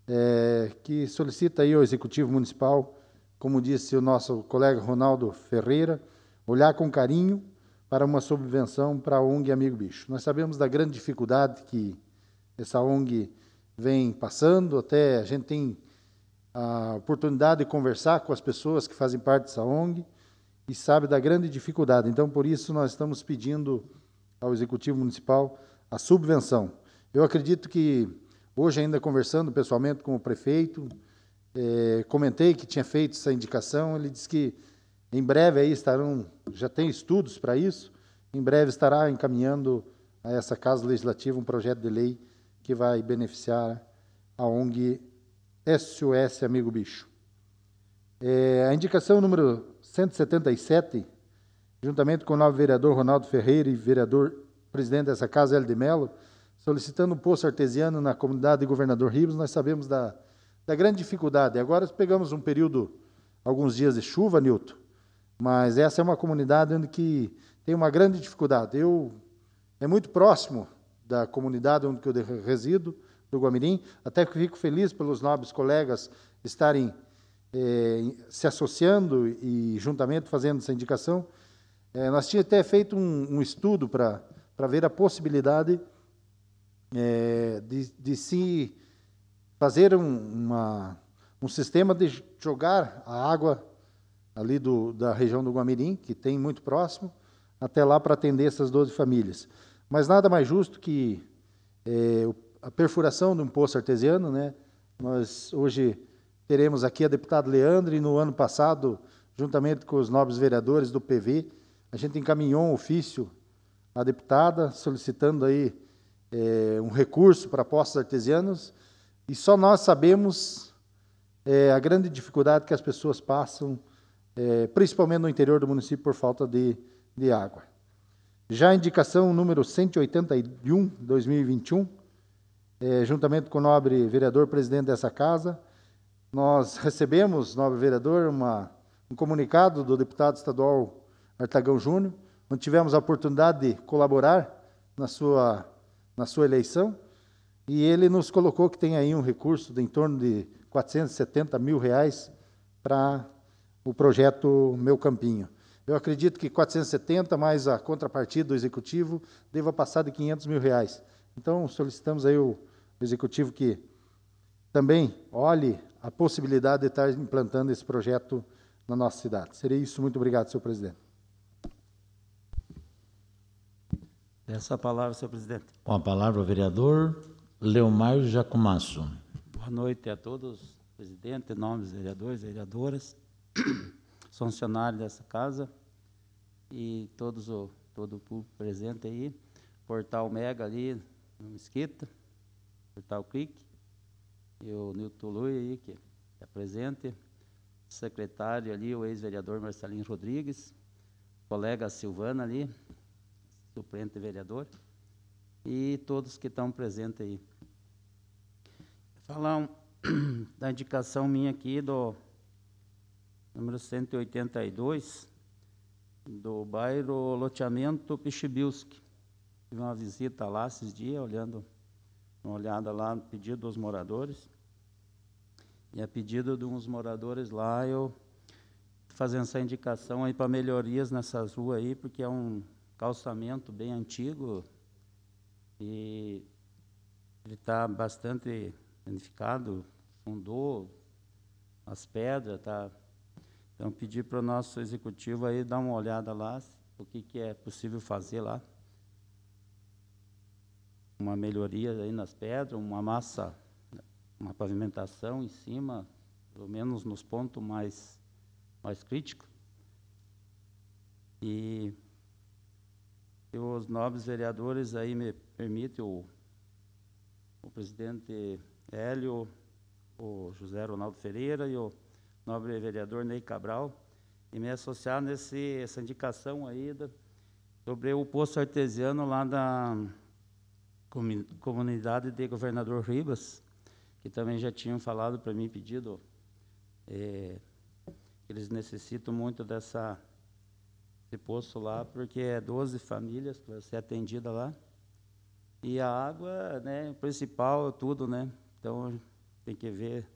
é, que solicita aí ao Executivo Municipal, como disse o nosso colega Ronaldo Ferreira, olhar com carinho para uma subvenção para a ONG Amigo Bicho. Nós sabemos da grande dificuldade que essa ONG vem passando, até a gente tem a oportunidade de conversar com as pessoas que fazem parte dessa ONG, e sabe da grande dificuldade. Então, por isso, nós estamos pedindo ao Executivo Municipal a subvenção. Eu acredito que, hoje, ainda conversando pessoalmente com o prefeito, é, comentei que tinha feito essa indicação, ele disse que em breve aí estarão, já tem estudos para isso, em breve estará encaminhando a essa Casa Legislativa um projeto de lei que vai beneficiar a ONG SOS Amigo Bicho. É, a indicação número 177, juntamente com o novo vereador Ronaldo Ferreira e vereador presidente dessa casa, L. de Mello, solicitando um poço artesiano na comunidade de Governador Ribos, nós sabemos da, da grande dificuldade. Agora pegamos um período, alguns dias de chuva, Nilton, mas essa é uma comunidade onde que tem uma grande dificuldade. Eu é muito próximo da comunidade onde eu resido, do Guamirim, até que fico feliz pelos nobres colegas estarem é, se associando e juntamente fazendo essa indicação, é, nós tínhamos até feito um, um estudo para ver a possibilidade é, de, de se fazer um, uma, um sistema de jogar a água ali do, da região do Guamirim, que tem muito próximo, até lá para atender essas 12 famílias. Mas nada mais justo que a perfuração de um poço artesiano, né? Nós hoje Teremos aqui a deputada Leandre, no ano passado, juntamente com os nobres vereadores do PV, a gente encaminhou um ofício à deputada, solicitando aí é, um recurso para postos artesianos, e só nós sabemos é, a grande dificuldade que as pessoas passam, é, principalmente no interior do município, por falta de, de água. Já a indicação número 181, 2021, é, juntamente com o nobre vereador presidente dessa casa, nós recebemos, nobre vereador, uma, um comunicado do deputado estadual Artagão Júnior, onde tivemos a oportunidade de colaborar na sua, na sua eleição, e ele nos colocou que tem aí um recurso de em torno de 470 mil reais para o projeto Meu Campinho. Eu acredito que 470 mais a contrapartida do executivo deva passar de 500 mil reais. Então solicitamos aí o executivo que também olhe a possibilidade de estar implantando esse projeto na nossa cidade. Seria isso. Muito obrigado, senhor presidente. Peço a palavra, senhor presidente. Com a palavra, o vereador Leomar Jacumasso. Boa noite a todos, presidente, nomes vereadores, vereadoras, funcionários dessa casa e todos o, todo o público presente aí. Portal Mega ali, no Mesquita, Portal Clique e o Nilton Lui aí, que é presente, secretário ali, o ex-vereador Marcelinho Rodrigues, colega Silvana ali, suplente vereador, e todos que estão presentes aí. Falar um, da indicação minha aqui do número 182, do bairro Loteamento Pichibilski. Tive uma visita lá esses dias, olhando uma olhada lá no pedido dos moradores. E a pedido de uns moradores lá, eu fazendo essa indicação aí para melhorias nessas ruas aí, porque é um calçamento bem antigo e ele está bastante danificado, fundou as pedras, tá. Então pedi para o nosso executivo aí dar uma olhada lá, o que, que é possível fazer lá uma melhoria aí nas pedras, uma massa, uma pavimentação em cima, pelo menos nos pontos mais, mais críticos. E se os nobres vereadores aí me permitem, o, o presidente Hélio, o José Ronaldo Ferreira e o nobre vereador Ney Cabral, e me associar nessa indicação aí da, sobre o poço artesiano lá da comunidade de Governador Ribas, que também já tinham falado para mim, pedido, é, eles necessitam muito dessa, desse posto lá, porque é 12 famílias para ser atendida lá. E a água, né, principal, tudo, né? Então, tem que ver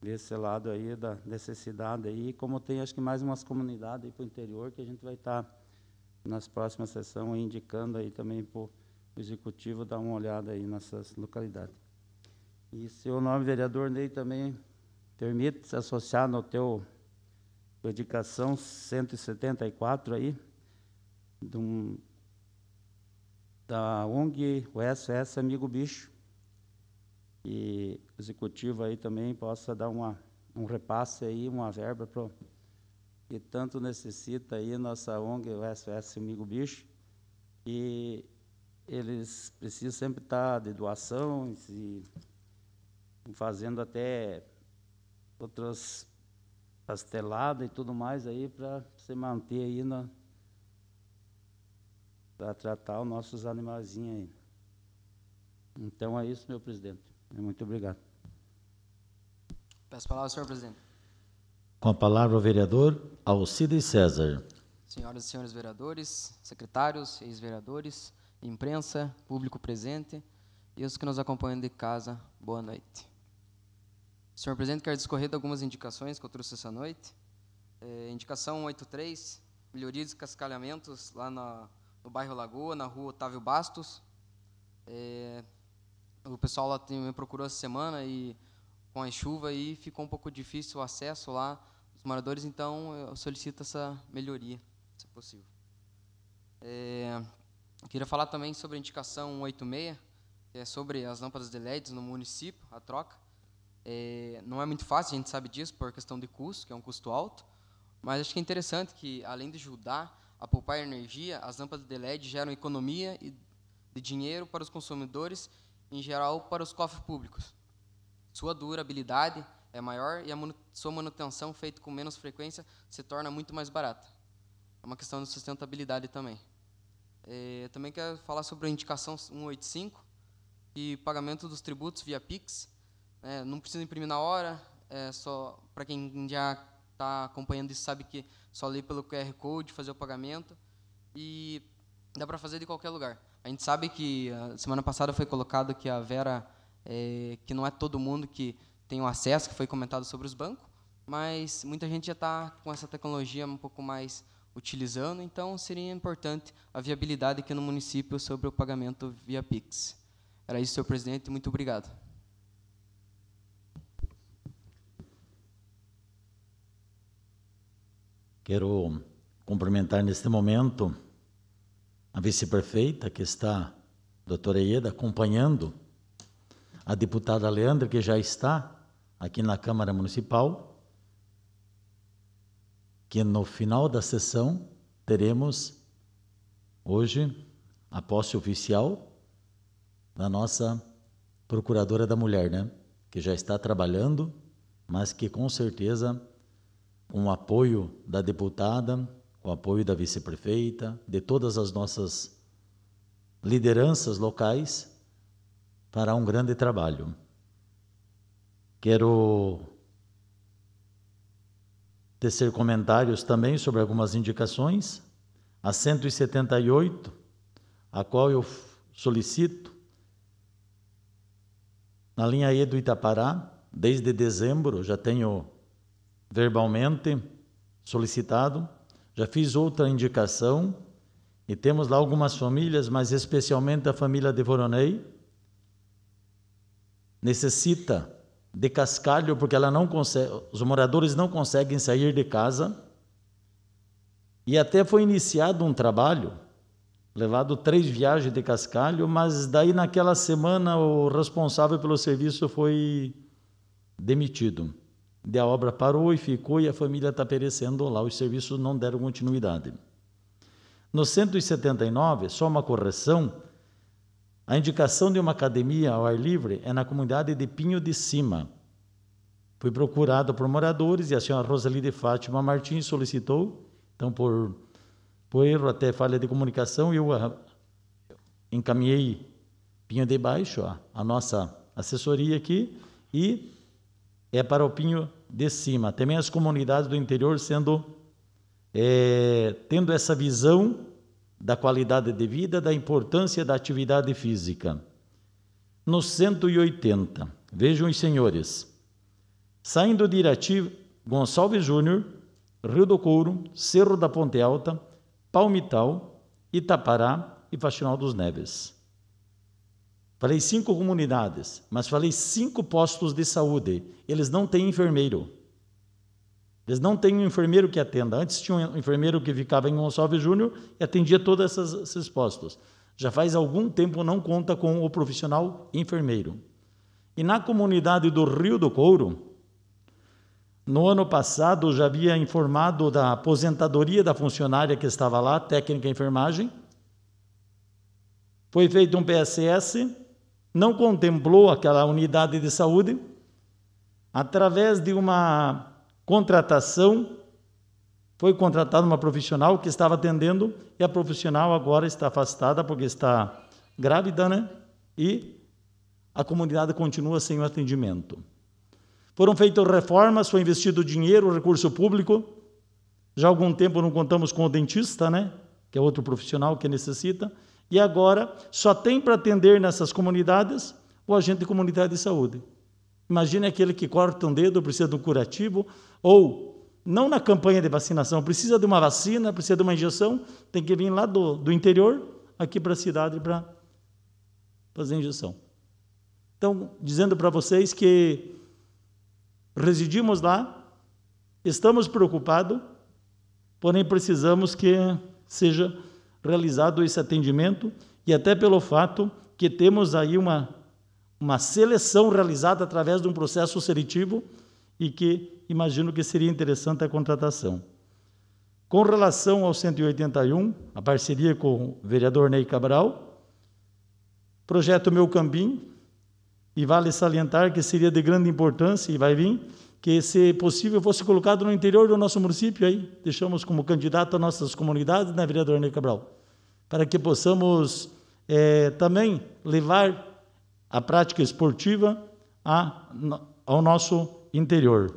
desse lado aí da necessidade aí, como tem acho que mais umas comunidades aí para o interior que a gente vai estar tá, nas próximas sessões indicando aí também para o executivo dar uma olhada aí nessas localidades. E seu nome, vereador Ney, também permite se associar no teu dedicação 174 aí, um, da ONG USS Amigo Bicho, e o executivo aí também possa dar uma, um repasse aí, uma verba para que tanto necessita aí nossa ONG USS Amigo Bicho, e eles precisam sempre estar tá de doação, e fazendo até outras pasteladas e tudo mais aí para se manter aí na para tratar os nossos animaizinhos aí. Então é isso, meu presidente. Muito obrigado. Peço a palavra, senhor presidente. Com a palavra o vereador Alcides César. Senhoras e senhores vereadores, secretários, ex-vereadores, imprensa, público presente e os que nos acompanham de casa, boa noite. senhor presidente quero discorrer de algumas indicações que eu trouxe essa noite. É, indicação 83, melhoria de cascalhamentos lá na, no bairro Lagoa, na rua Otávio Bastos. É, o pessoal lá tem, me procurou essa semana e com a chuva aí ficou um pouco difícil o acesso lá dos moradores, então eu solicito essa melhoria, se possível. É, Queria falar também sobre a indicação 186, que é sobre as lâmpadas de LEDs no município, a troca. É, não é muito fácil, a gente sabe disso, por questão de custo, que é um custo alto. Mas acho que é interessante que, além de ajudar a poupar energia, as lâmpadas de LED geram economia de dinheiro para os consumidores, em geral para os cofres públicos. Sua durabilidade é maior e a sua manutenção, feita com menos frequência, se torna muito mais barata. É uma questão de sustentabilidade também. É, também quero falar sobre a indicação 185 e pagamento dos tributos via Pix. É, não precisa imprimir na hora, é só para quem já está acompanhando isso sabe que só lê pelo QR Code fazer o pagamento e dá para fazer de qualquer lugar. A gente sabe que semana passada foi colocado que a Vera, é, que não é todo mundo que tem o acesso, que foi comentado sobre os bancos, mas muita gente já está com essa tecnologia um pouco mais utilizando, então seria importante a viabilidade aqui no município sobre o pagamento via Pix. Era isso, senhor presidente, muito obrigado. Quero cumprimentar neste momento a vice-prefeita que está, doutora Ieda, acompanhando a deputada Leandra, que já está aqui na Câmara Municipal, que no final da sessão teremos hoje a posse oficial da nossa procuradora da mulher, né? Que já está trabalhando, mas que com certeza com o apoio da deputada, com o apoio da vice-prefeita, de todas as nossas lideranças locais, fará um grande trabalho. Quero tecer comentários também sobre algumas indicações, a 178, a qual eu solicito, na linha E do Itapará, desde dezembro, já tenho verbalmente solicitado, já fiz outra indicação, e temos lá algumas famílias, mas especialmente a família de Voronei, necessita de cascalho porque ela não consegue, os moradores não conseguem sair de casa. E até foi iniciado um trabalho, levado três viagens de cascalho, mas daí naquela semana o responsável pelo serviço foi demitido. De a obra parou e ficou e a família está perecendo lá, os serviços não deram continuidade. No 179, só uma correção, a indicação de uma academia ao ar livre é na comunidade de Pinho de Cima. Fui procurado por moradores e a senhora Rosalie de Fátima Martins solicitou, então por, por erro até falha de comunicação, eu encaminhei Pinho de Baixo, a, a nossa assessoria aqui, e é para o Pinho de Cima. Também as comunidades do interior sendo é, tendo essa visão da qualidade de vida, da importância da atividade física. No 180, vejam os senhores. Saindo de Irati, Gonçalves Júnior, Rio do Couro, Cerro da Ponte Alta, Palmital, Itapará e Faxinal dos Neves. Falei cinco comunidades, mas falei cinco postos de saúde. Eles não têm enfermeiro. Eles não têm um enfermeiro que atenda. Antes tinha um enfermeiro que ficava em Gonçalves Júnior e atendia todos essas, esses postos. Já faz algum tempo não conta com o profissional enfermeiro. E na comunidade do Rio do Couro, no ano passado já havia informado da aposentadoria da funcionária que estava lá, técnica em enfermagem. Foi feito um PSS, não contemplou aquela unidade de saúde. Através de uma contratação, foi contratada uma profissional que estava atendendo e a profissional agora está afastada porque está grávida, né? E a comunidade continua sem o atendimento. Foram feitas reformas, foi investido dinheiro, recurso público. Já há algum tempo não contamos com o dentista, né? Que é outro profissional que necessita. E agora só tem para atender nessas comunidades o agente de comunidade de saúde. Imagine aquele que corta um dedo, precisa de um curativo, ou não na campanha de vacinação, precisa de uma vacina, precisa de uma injeção, tem que vir lá do, do interior, aqui para a cidade, para fazer a injeção. Então, dizendo para vocês que residimos lá, estamos preocupados, porém precisamos que seja realizado esse atendimento e até pelo fato que temos aí uma uma seleção realizada através de um processo seletivo e que imagino que seria interessante a contratação. Com relação ao 181, a parceria com o vereador Ney Cabral, projeto Meu Cambim, e vale salientar que seria de grande importância, e vai vir, que se possível fosse colocado no interior do nosso município, aí deixamos como candidato a nossas comunidades, né, vereador Ney Cabral? Para que possamos é, também levar a prática esportiva a, ao nosso interior.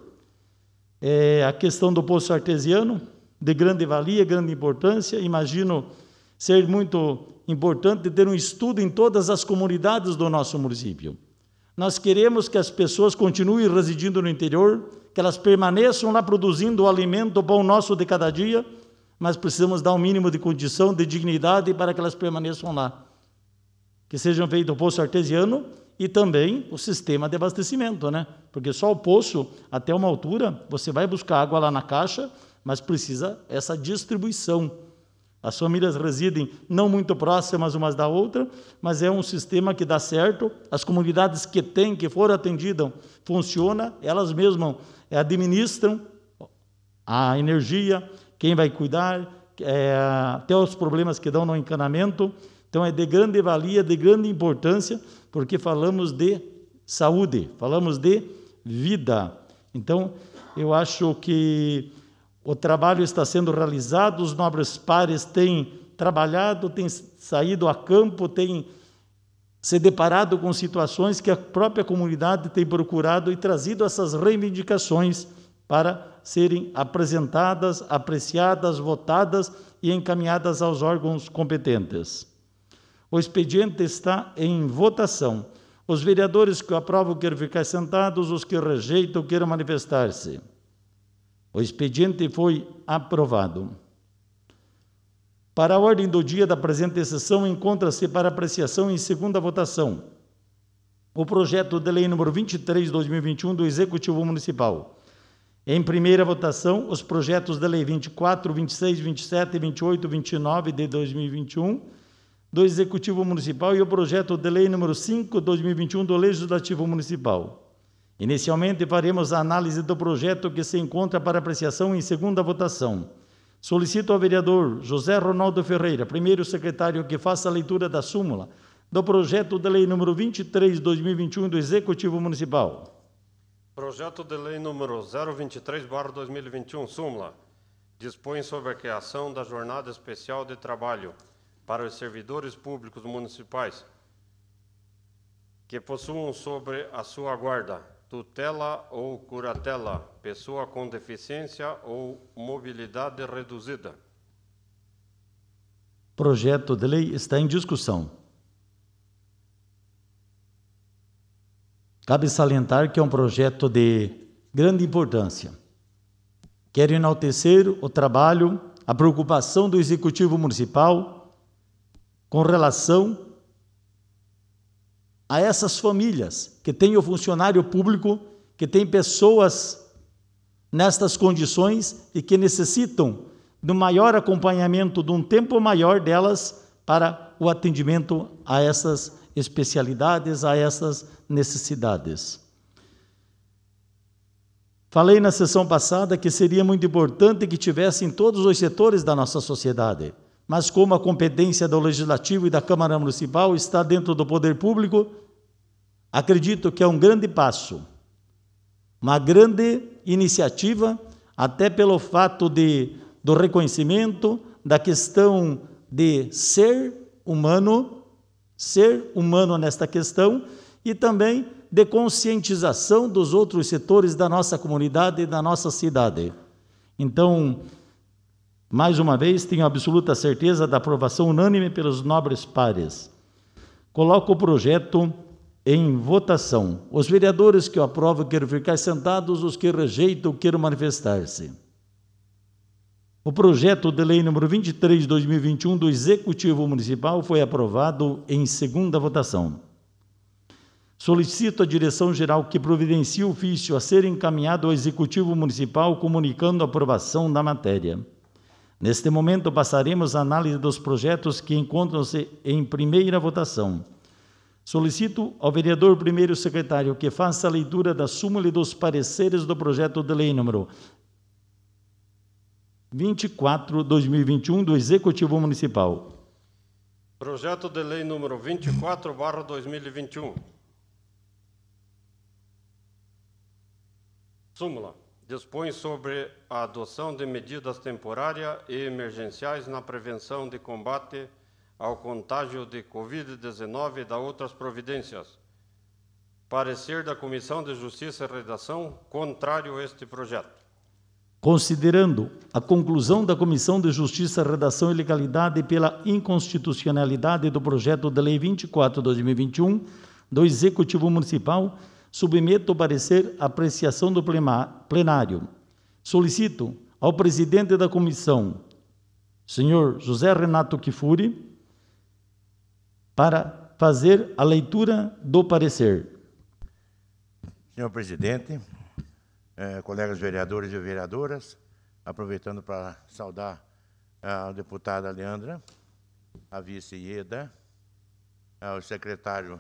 É, a questão do poço artesiano, de grande valia, grande importância, imagino ser muito importante ter um estudo em todas as comunidades do nosso município. Nós queremos que as pessoas continuem residindo no interior, que elas permaneçam lá produzindo o alimento, o pão nosso de cada dia, mas precisamos dar um mínimo de condição, de dignidade para que elas permaneçam lá que sejam feitos o poço artesiano e também o sistema de abastecimento, né? Porque só o poço, até uma altura, você vai buscar água lá na caixa, mas precisa essa distribuição. As famílias residem não muito próximas umas da outra, mas é um sistema que dá certo. As comunidades que têm, que foram atendidas, funciona, elas mesmas administram a energia, quem vai cuidar, é, até os problemas que dão no encanamento. Então é de grande valia, de grande importância, porque falamos de saúde, falamos de vida. Então, eu acho que o trabalho está sendo realizado, os nobres pares têm trabalhado, têm saído a campo, têm se deparado com situações que a própria comunidade tem procurado e trazido essas reivindicações para serem apresentadas, apreciadas, votadas e encaminhadas aos órgãos competentes. O expediente está em votação. Os vereadores que aprovam querem ficar sentados, os que rejeitam querem manifestar-se. O expediente foi aprovado. Para a ordem do dia da presente sessão, encontra-se para apreciação em segunda votação o projeto de lei número 23/2021 do Executivo Municipal. Em primeira votação, os projetos de lei 24, 26, 27, 28, 29 de 2021 do Executivo Municipal e o projeto de lei número 5/2021 do Legislativo Municipal. Inicialmente faremos a análise do projeto que se encontra para apreciação em segunda votação. Solicito ao vereador José Ronaldo Ferreira, primeiro secretário, que faça a leitura da súmula do projeto de lei número 23/2021 do Executivo Municipal. Projeto de lei número 023/2021, súmula, dispõe sobre a criação da Jornada Especial de Trabalho para os servidores públicos municipais que possuam sobre a sua guarda tutela ou curatela pessoa com deficiência ou mobilidade reduzida. Projeto de lei está em discussão. Cabe salientar que é um projeto de grande importância. Quero enaltecer o trabalho, a preocupação do Executivo Municipal com relação a essas famílias que têm o funcionário público, que tem pessoas nestas condições e que necessitam do maior acompanhamento, de um tempo maior delas para o atendimento a essas especialidades, a essas necessidades. Falei na sessão passada que seria muito importante que tivessem todos os setores da nossa sociedade mas como a competência do Legislativo e da Câmara Municipal está dentro do poder público, acredito que é um grande passo, uma grande iniciativa, até pelo fato de, do reconhecimento da questão de ser humano, ser humano nesta questão, e também de conscientização dos outros setores da nossa comunidade e da nossa cidade. Então, mais uma vez, tenho absoluta certeza da aprovação unânime pelos nobres pares. Coloco o projeto em votação. Os vereadores que o aprovam quero ficar sentados, os que rejeitam quero manifestar-se. O projeto de lei número 23 2021 do Executivo Municipal foi aprovado em segunda votação. Solicito à direção geral que providencie o ofício a ser encaminhado ao Executivo Municipal comunicando a aprovação da matéria. Neste momento, passaremos a análise dos projetos que encontram-se em primeira votação. Solicito ao vereador primeiro secretário que faça a leitura da súmula e dos pareceres do projeto de lei número 24/2021 do Executivo Municipal. Projeto de lei número 24/2021. Súmula dispõe sobre a adoção de medidas temporárias e emergenciais na prevenção de combate ao contágio de Covid-19 e da outras providências. Parecer da Comissão de Justiça e Redação contrário a este projeto. Considerando a conclusão da Comissão de Justiça, Redação e Legalidade pela inconstitucionalidade do projeto de lei 24/2021 do Executivo Municipal, submeto o parecer à apreciação do plenário. Solicito ao presidente da comissão, senhor José Renato Kifuri, para fazer a leitura do parecer. Senhor presidente, eh, colegas vereadores e vereadoras, aproveitando para saudar a deputada Leandra, a vice Ieda, ao secretário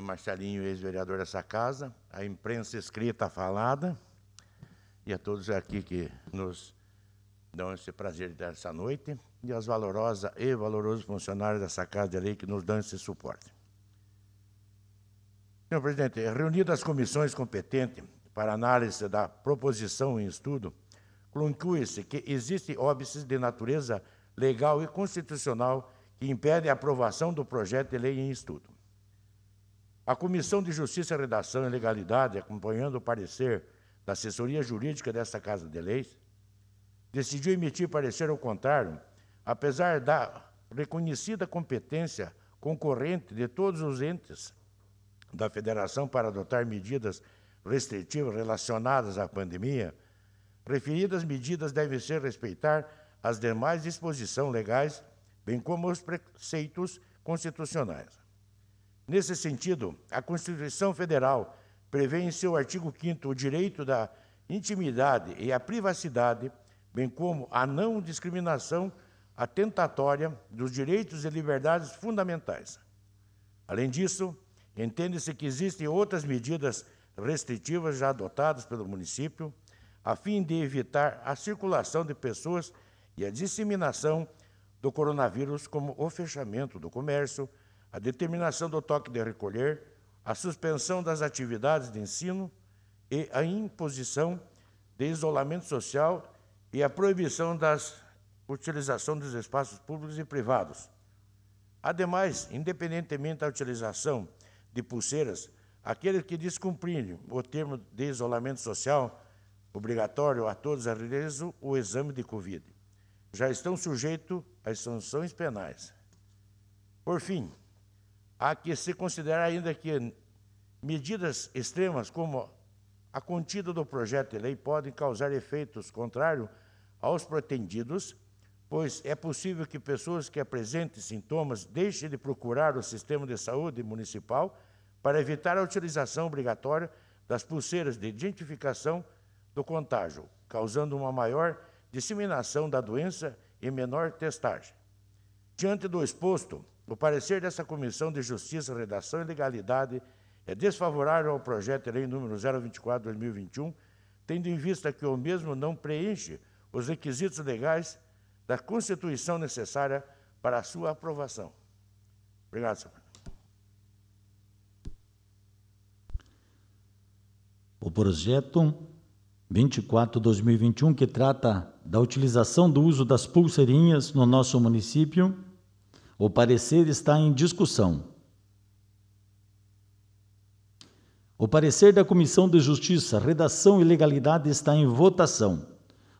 Marcelinho, ex-vereador dessa casa, a imprensa escrita falada, e a todos aqui que nos dão esse prazer dessa noite, e aos valorosas e valorosos funcionários dessa Casa de Lei que nos dão esse suporte. Senhor presidente, reunidas as comissões competentes para análise da proposição em estudo, conclui-se que existem óbices de natureza legal e constitucional que impedem a aprovação do projeto de lei em estudo. A Comissão de Justiça, Redação e Legalidade, acompanhando o parecer da assessoria jurídica desta Casa de Leis, decidiu emitir parecer ao contrário, apesar da reconhecida competência concorrente de todos os entes da Federação para adotar medidas restritivas relacionadas à pandemia, referidas medidas devem ser respeitar as demais disposições legais, bem como os preceitos constitucionais. Nesse sentido, a Constituição Federal prevê em seu artigo 5 o direito da intimidade e à privacidade, bem como a não discriminação atentatória dos direitos e liberdades fundamentais. Além disso, entende-se que existem outras medidas restritivas já adotadas pelo município, a fim de evitar a circulação de pessoas e a disseminação do coronavírus, como o fechamento do comércio, a determinação do toque de recolher, a suspensão das atividades de ensino e a imposição de isolamento social e a proibição da utilização dos espaços públicos e privados. Ademais, independentemente da utilização de pulseiras, aqueles que descumprirem o termo de isolamento social obrigatório a todos a realizo o exame de Covid. Já estão sujeitos às sanções penais. Por fim, há que se considerar ainda que medidas extremas como a contida do projeto de lei podem causar efeitos contrários aos pretendidos, pois é possível que pessoas que apresentem sintomas deixem de procurar o sistema de saúde municipal para evitar a utilização obrigatória das pulseiras de identificação do contágio, causando uma maior disseminação da doença e menor testagem. Diante do exposto, o parecer dessa Comissão de Justiça, Redação e Legalidade é desfavorável ao projeto de lei número 024-2021, tendo em vista que o mesmo não preenche os requisitos legais da Constituição necessária para a sua aprovação. Obrigado, senhor. O projeto 24-2021, que trata da utilização do uso das pulseirinhas no nosso município, o parecer está em discussão. O parecer da Comissão de Justiça, Redação e Legalidade está em votação.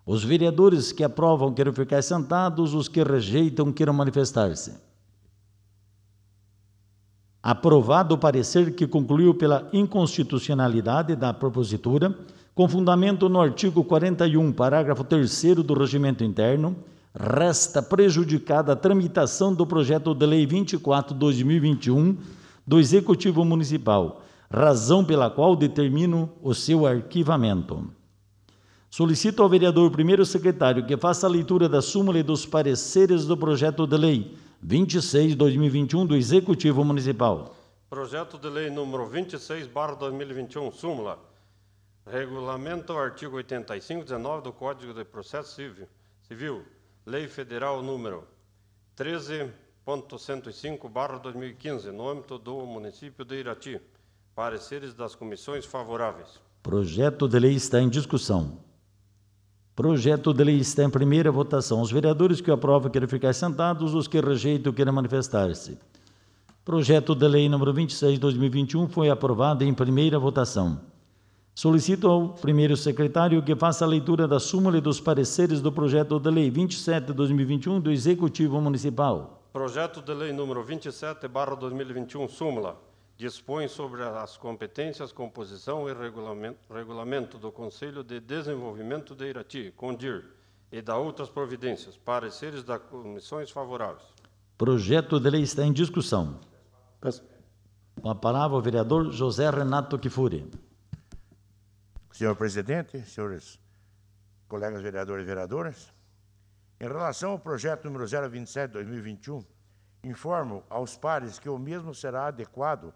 Os vereadores que aprovam queiram ficar sentados, os que rejeitam queiram manifestar-se. Aprovado o parecer que concluiu pela inconstitucionalidade da propositura, com fundamento no artigo 41, parágrafo 3 do Regimento Interno, resta prejudicada a tramitação do projeto de lei 24/2021 do Executivo Municipal, razão pela qual determino o seu arquivamento. Solicito ao vereador primeiro secretário que faça a leitura da súmula e dos pareceres do projeto de lei 26/2021 do Executivo Municipal. Projeto de lei número 26/2021, súmula. Regulamento artigo 85, 19 do Código de Processo Civil. Civil Lei Federal número 13.105/2015, no âmbito do município de Irati. Pareceres das comissões favoráveis. Projeto de lei está em discussão. Projeto de lei está em primeira votação. Os vereadores que aprovam querem ficar sentados, os que rejeitam querem manifestar-se. Projeto de lei número 26/2021 foi aprovado em primeira votação. Solicito ao primeiro secretário que faça a leitura da súmula e dos pareceres do projeto de lei 27 de 2021 do Executivo Municipal. Projeto de lei número 27, barra 2021, súmula, dispõe sobre as competências, composição e regulamento, regulamento do Conselho de Desenvolvimento de Irati, CONDIR, e da outras providências, pareceres das comissões favoráveis. Projeto de lei está em discussão. Com a palavra o vereador José Renato Kifuri. Senhor presidente, senhores colegas vereadores e vereadoras, em relação ao projeto número 027-2021, informo aos pares que o mesmo será adequado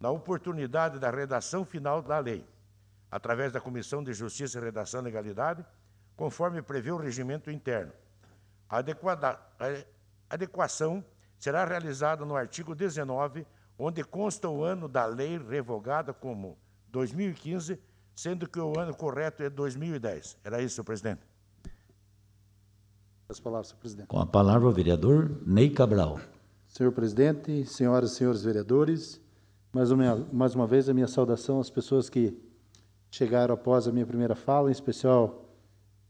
na oportunidade da redação final da lei, através da Comissão de Justiça e Redação e Legalidade, conforme prevê o regimento interno. A, adequada, a adequação será realizada no artigo 19, onde consta o ano da lei revogada como 2015 sendo que o ano correto é 2010. Era isso, senhor presidente. As palavras, senhor presidente. Com a palavra o vereador Ney Cabral. Senhor presidente, senhoras e senhores vereadores, mais uma, mais uma vez a minha saudação às pessoas que chegaram após a minha primeira fala, em especial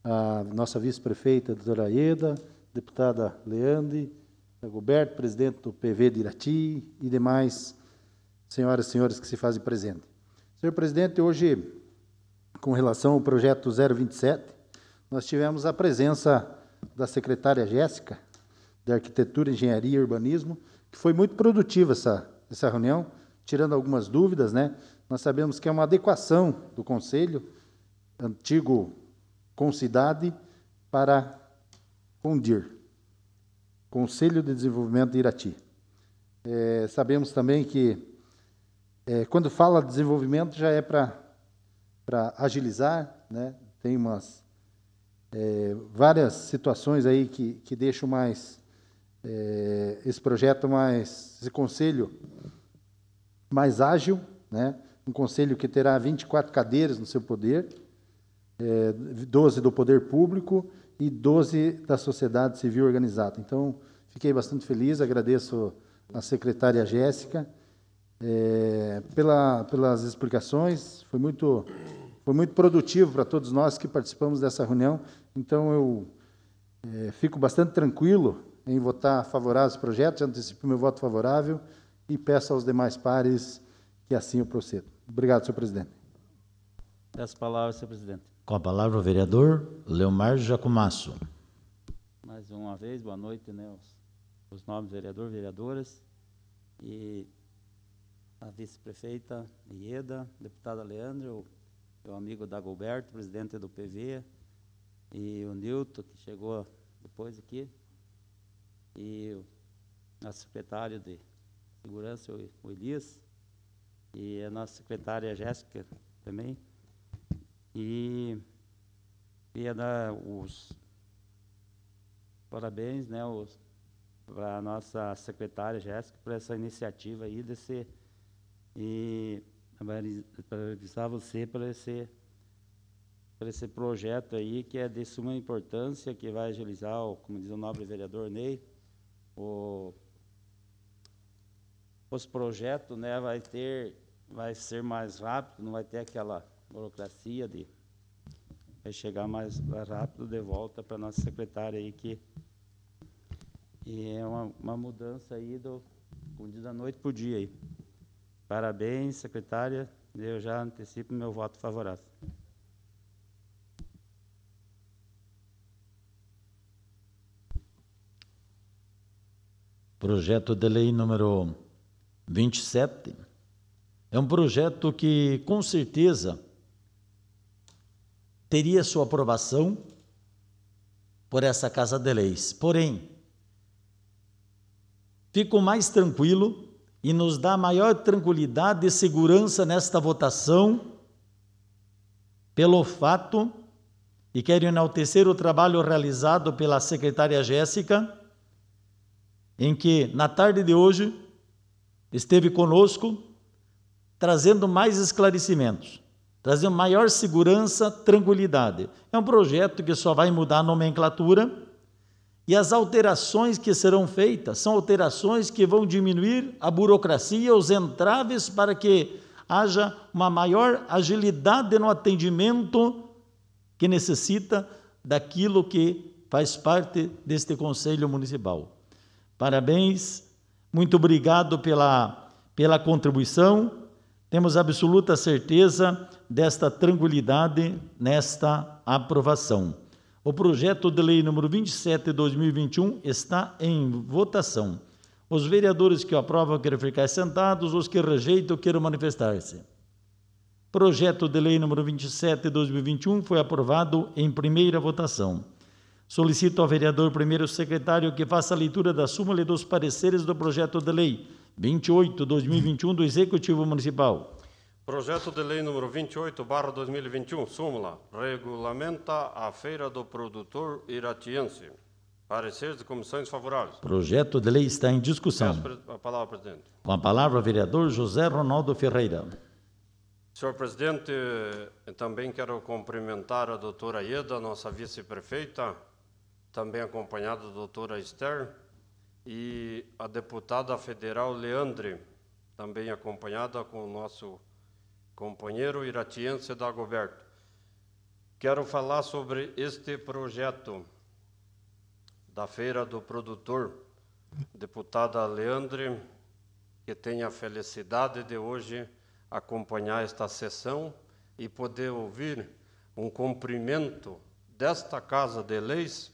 a nossa vice-prefeita, doutora Aeda, deputada Leandre, Goberto, presidente do PV de Irati e demais senhoras e senhores que se fazem presente. Senhor presidente, hoje com relação ao projeto 027, nós tivemos a presença da secretária Jéssica, da Arquitetura, Engenharia e Urbanismo, que foi muito produtiva essa, essa reunião, tirando algumas dúvidas. Né? Nós sabemos que é uma adequação do Conselho, antigo com Cidade para fundir Conselho de Desenvolvimento de Irati. É, sabemos também que, é, quando fala desenvolvimento, já é para para agilizar, né? Tem umas é, várias situações aí que, que deixam mais é, esse projeto mais esse conselho mais ágil, né? Um conselho que terá 24 cadeiras no seu poder, é, 12 do poder público e 12 da sociedade civil organizada. Então, fiquei bastante feliz, agradeço à secretária Jéssica é, pela, pelas explicações. Foi muito, foi muito produtivo para todos nós que participamos dessa reunião. Então, eu é, fico bastante tranquilo em votar favorável projeto, já antecipo meu voto favorável e peço aos demais pares que assim o proceda Obrigado, senhor presidente. a palavra, senhor presidente. Com a palavra o vereador Leomar jacumasso Mais uma vez, boa noite, né, os, os nomes vereador, vereadoras. E a vice-prefeita Ieda, deputada Leandro, meu amigo Dagoberto, presidente do PV, e o Nilton, que chegou depois aqui, e o nosso secretário de Segurança, o Elias, e a nossa secretária Jéssica também. E queria dar os parabéns né, para a nossa secretária Jéssica por essa iniciativa aí desse e parabenizar você por esse, para esse projeto aí, que é de suma importância, que vai agilizar, como diz o nobre vereador Ney, o, os projetos né, vai, ter, vai ser mais rápido, não vai ter aquela burocracia de vai chegar mais rápido de volta para nossa secretária aí que e é uma, uma mudança aí do como diz da noite para o dia aí. Parabéns, secretária. Eu já antecipo meu voto favorável. Projeto de lei número 27 é um projeto que, com certeza, teria sua aprovação por essa Casa de Leis. Porém, fico mais tranquilo e nos dá maior tranquilidade e segurança nesta votação, pelo fato, e quero enaltecer o trabalho realizado pela secretária Jéssica, em que, na tarde de hoje, esteve conosco, trazendo mais esclarecimentos, trazendo maior segurança, tranquilidade. É um projeto que só vai mudar a nomenclatura e as alterações que serão feitas são alterações que vão diminuir a burocracia, os entraves para que haja uma maior agilidade no atendimento que necessita daquilo que faz parte deste Conselho Municipal. Parabéns, muito obrigado pela, pela contribuição. Temos absoluta certeza desta tranquilidade nesta aprovação. O projeto de lei número 27 de 2021 está em votação. Os vereadores que aprovam querem ficar sentados, os que rejeitam querem manifestar-se. Projeto de lei número 27 de 2021 foi aprovado em primeira votação. Solicito ao vereador primeiro secretário que faça a leitura da súmula dos pareceres do projeto de lei 28 2021 do Executivo Municipal. Projeto de Lei número 28, barra 2021, súmula, regulamenta a Feira do Produtor Iratiense. Pareceres de comissões favoráveis. Projeto de lei está em discussão. a palavra, presidente. Com a palavra, vereador José Ronaldo Ferreira. Senhor presidente, também quero cumprimentar a doutora Ieda, nossa vice-prefeita, também acompanhada da doutora Esther, e a deputada federal Leandre, também acompanhada com o nosso companheiro iratiense Dagoberto. Quero falar sobre este projeto da Feira do Produtor, deputada Leandre, que tenha a felicidade de hoje acompanhar esta sessão e poder ouvir um cumprimento desta Casa de Leis,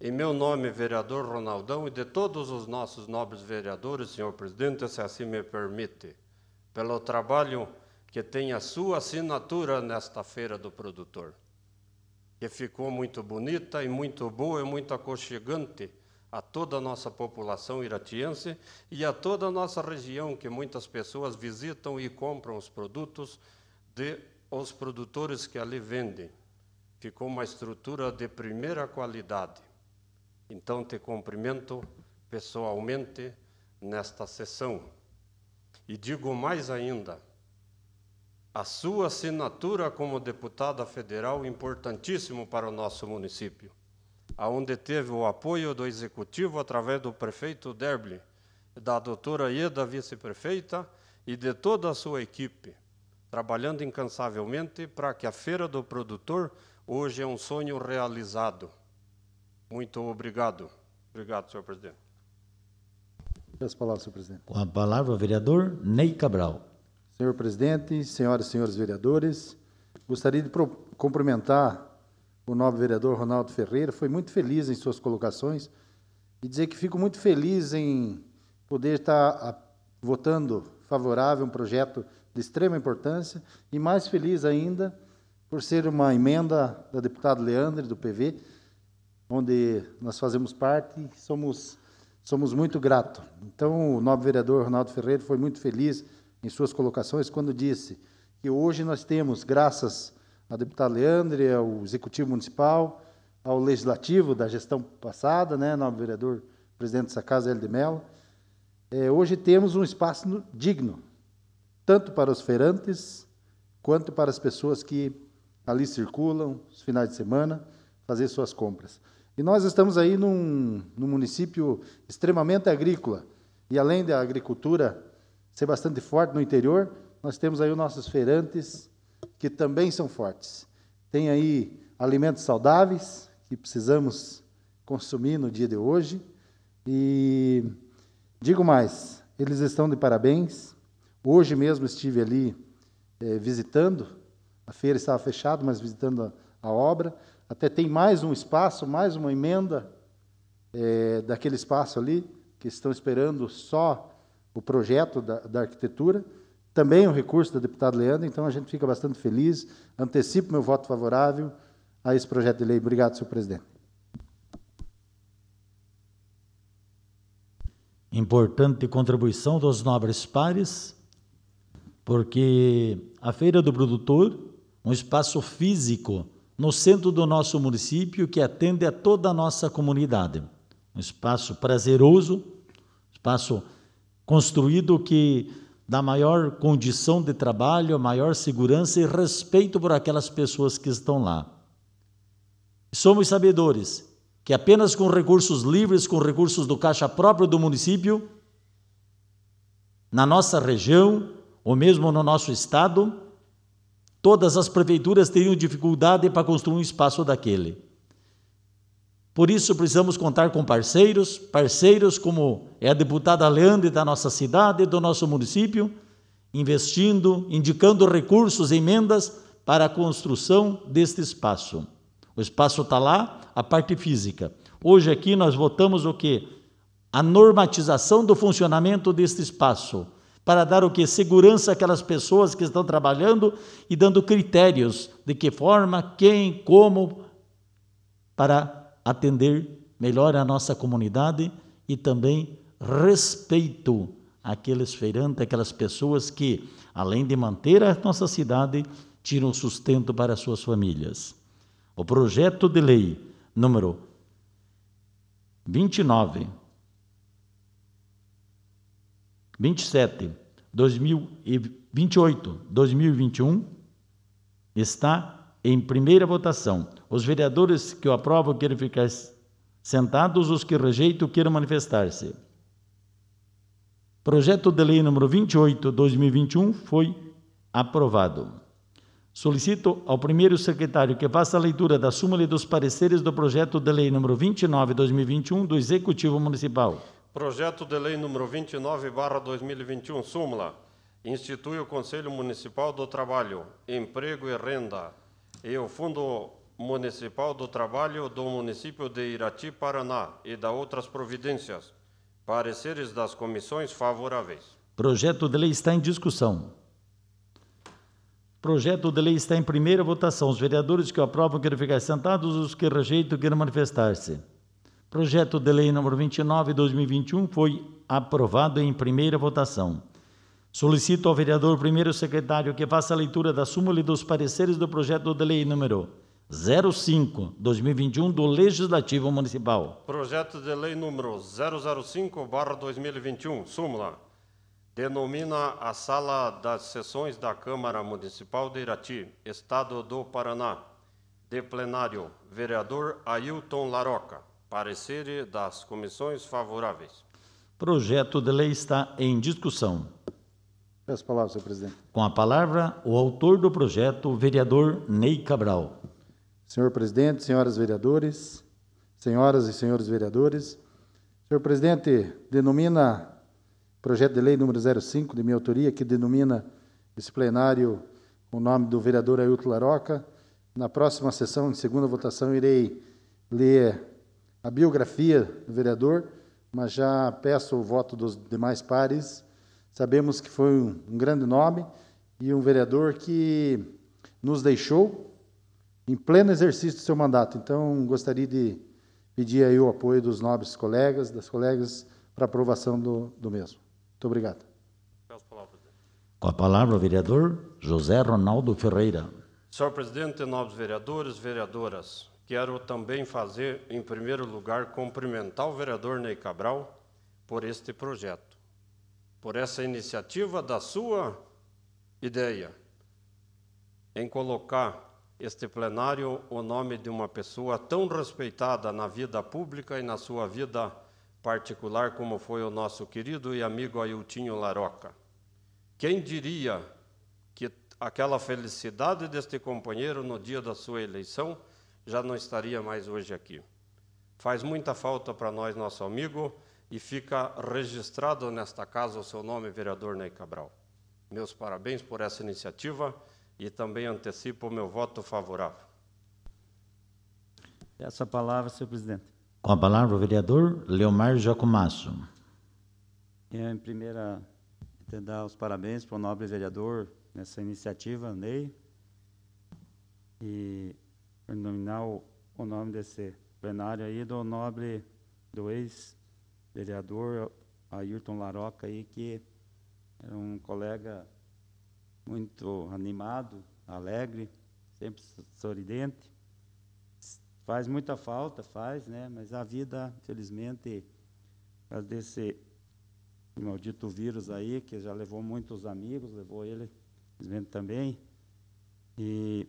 em meu nome, vereador Ronaldão, e de todos os nossos nobres vereadores, senhor presidente, se assim me permite, pelo trabalho que tem a sua assinatura nesta feira do produtor, que ficou muito bonita e muito boa e muito aconchegante a toda a nossa população iratiense e a toda a nossa região, que muitas pessoas visitam e compram os produtos de os produtores que ali vendem. Ficou uma estrutura de primeira qualidade. Então te cumprimento pessoalmente nesta sessão. E digo mais ainda, a sua assinatura como deputada federal importantíssimo para o nosso município, aonde teve o apoio do executivo através do prefeito Derble, da doutora Ieda, vice-prefeita, e de toda a sua equipe, trabalhando incansavelmente para que a Feira do Produtor hoje é um sonho realizado. Muito obrigado. Obrigado, senhor presidente. As palavras, senhor presidente. Com a palavra, o vereador Ney Cabral. Senhor presidente, senhoras e senhores vereadores, gostaria de cumprimentar o nobre vereador Ronaldo Ferreira, foi muito feliz em suas colocações e dizer que fico muito feliz em poder estar votando favorável um projeto de extrema importância e mais feliz ainda por ser uma emenda da deputada Leandre do PV, onde nós fazemos parte e somos somos muito gratos. Então, o nobre vereador Ronaldo Ferreira foi muito feliz em suas colocações quando disse que hoje nós temos, graças à deputada Leandre, ao Executivo Municipal, ao Legislativo da gestão passada, né, novo vereador, presidente dessa casa, Hélio de Mello, é, hoje temos um espaço digno, tanto para os feirantes, quanto para as pessoas que ali circulam, os finais de semana, fazer suas compras. E nós estamos aí num, num município extremamente agrícola, e além da agricultura ser bastante forte no interior, nós temos aí os nossos feirantes, que também são fortes. Tem aí alimentos saudáveis, que precisamos consumir no dia de hoje. E digo mais, eles estão de parabéns. Hoje mesmo estive ali eh, visitando, a feira estava fechada, mas visitando a, a, obra. Até tem mais um espaço, mais uma emenda eh, daquele espaço ali, que estão esperando só o projeto da, da arquitetura, também é um recurso da deputada Leandro, então a gente fica bastante feliz. Antecipo meu voto favorável a esse projeto de lei. Obrigado, senhor presidente. Importante contribuição dos nobres pares, porque a Feira do Produtor, um espaço físico no centro do nosso município que atende a toda a nossa comunidade. Um espaço prazeroso, espaço construído que dá maior condição de trabalho, maior segurança e respeito por aquelas pessoas que estão lá. Somos sabedores que apenas com recursos livres, com recursos do caixa próprio do município, na nossa região, ou mesmo no nosso estado, todas as prefeituras teriam dificuldade para construir um espaço daquele. Por isso precisamos contar com parceiros, parceiros como é a deputada Leandre da nossa cidade, do nosso município, investindo, indicando recursos, emendas para a construção deste espaço. O espaço está lá, a parte física. Hoje aqui nós votamos o que? A normatização do funcionamento deste espaço, para dar o que? Segurança àquelas pessoas que estão trabalhando e dando critérios de que forma, quem, como, para atender melhor a nossa comunidade e também respeito àqueles feirantes, aquelas pessoas que, além de manter a nossa cidade, tiram sustento para suas famílias. O projeto de lei número 29 27 2028 2021 está em primeira votação os vereadores que o aprovam querem ficar sentados, os que rejeitam queiram manifestar-se. Projeto de lei número 28, 2021 foi aprovado. Solicito ao primeiro secretário que faça a leitura da súmula e dos pareceres do projeto de lei número 29, 2021 do Executivo Municipal. Projeto de lei número 29, 2021, súmula. Institui o Conselho Municipal do Trabalho, Emprego e Renda e o Fundo Municipal do Trabalho do município de Irati, Paraná, e da outras providências. Pareceres das comissões favoráveis. Projeto de lei está em discussão. Projeto de lei está em primeira votação. Os vereadores que o aprovam querem ficar sentados, os que rejeitam querem manifestar-se. Projeto de lei número 29/2021 foi aprovado em primeira votação. Solicito ao vereador primeiro secretário que faça a leitura da súmula e dos pareceres do projeto de lei número 05 2021 do Legislativo Municipal. Projeto de lei número 005/2021, súmula, denomina a sala das sessões da Câmara Municipal de Irati, Estado do Paraná. De plenário, vereador Ailton Laroca. Parecer das comissões favoráveis. Projeto de lei está em discussão. Peço a palavra, senhor presidente. Com a palavra, o autor do projeto, vereador Ney Cabral. Senhor presidente, senhoras vereadores, senhoras e senhores vereadores. Senhor presidente, denomina projeto de lei número 05 de minha autoria, que denomina esse plenário o nome do vereador Ailton Laroca. Na próxima sessão, em segunda votação, irei ler a biografia do vereador, mas já peço o voto dos demais pares. Sabemos que foi um, um grande nome e um vereador que nos deixou em pleno exercício do seu mandato. Então, gostaria de pedir aí o apoio dos nobres colegas, das colegas, para aprovação do, do mesmo. Muito obrigado. Com a palavra, o vereador José Ronaldo Ferreira. Senhor presidente, nobres vereadores, vereadoras, quero também fazer, em primeiro lugar, cumprimentar o vereador Ney Cabral por este projeto, por essa iniciativa da sua ideia em colocar este plenário o nome de uma pessoa tão respeitada na vida pública e na sua vida particular como foi o nosso querido e amigo Ailtinho Laroca. Quem diria que aquela felicidade deste companheiro no dia da sua eleição já não estaria mais hoje aqui? Faz muita falta para nós, nosso amigo, e fica registrado nesta casa o seu nome, vereador Ney Cabral. Meus parabéns por essa iniciativa e também antecipo o meu voto favorável. Peço a palavra, senhor presidente. Com a palavra, o vereador Leomar Jacomasso. Em primeira, então, dar os parabéns para o nobre vereador nessa iniciativa, Ney, e nominar o, o nome desse plenário aí do nobre, do ex-vereador Ayrton Laroca aí, que era um colega muito animado, alegre, sempre sorridente. Faz muita falta, faz, né? Mas a vida, infelizmente, por causa desse maldito vírus aí, que já levou muitos amigos, levou ele, infelizmente, também. E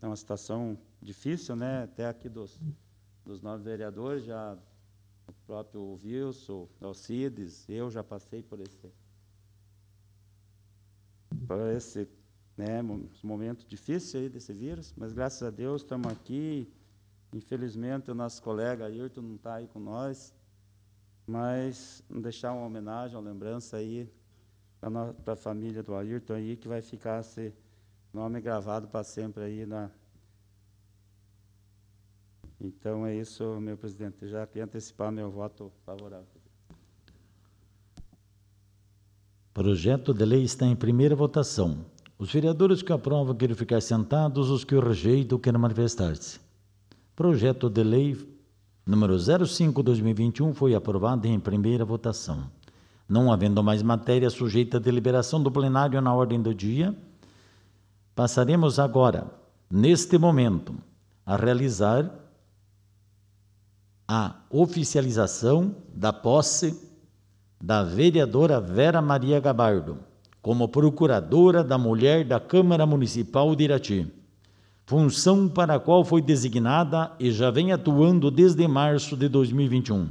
é uma situação difícil, né? Até aqui dos, dos nove vereadores, já o próprio Wilson, Alcides, eu já passei por esse por esse né, momento difícil aí desse vírus, mas graças a Deus estamos aqui. Infelizmente, o nosso colega Ayrton não está aí com nós, mas deixar uma homenagem, uma lembrança aí para a família do Ayrton aí, que vai ficar esse nome gravado para sempre aí na, então é isso, meu presidente. Já queria antecipar meu voto favorável. Projeto de lei está em primeira votação. Os vereadores que aprovam querem ficar sentados, os que o rejeitam querem manifestar-se. Projeto de lei número 05/2021 foi aprovado em primeira votação. Não havendo mais matéria sujeita à deliberação do plenário na ordem do dia, passaremos agora, neste momento, a realizar a oficialização da posse da vereadora Vera Maria Gabardo, como procuradora da mulher da Câmara Municipal de Irati, função para a qual foi designada e já vem atuando desde março de 2021.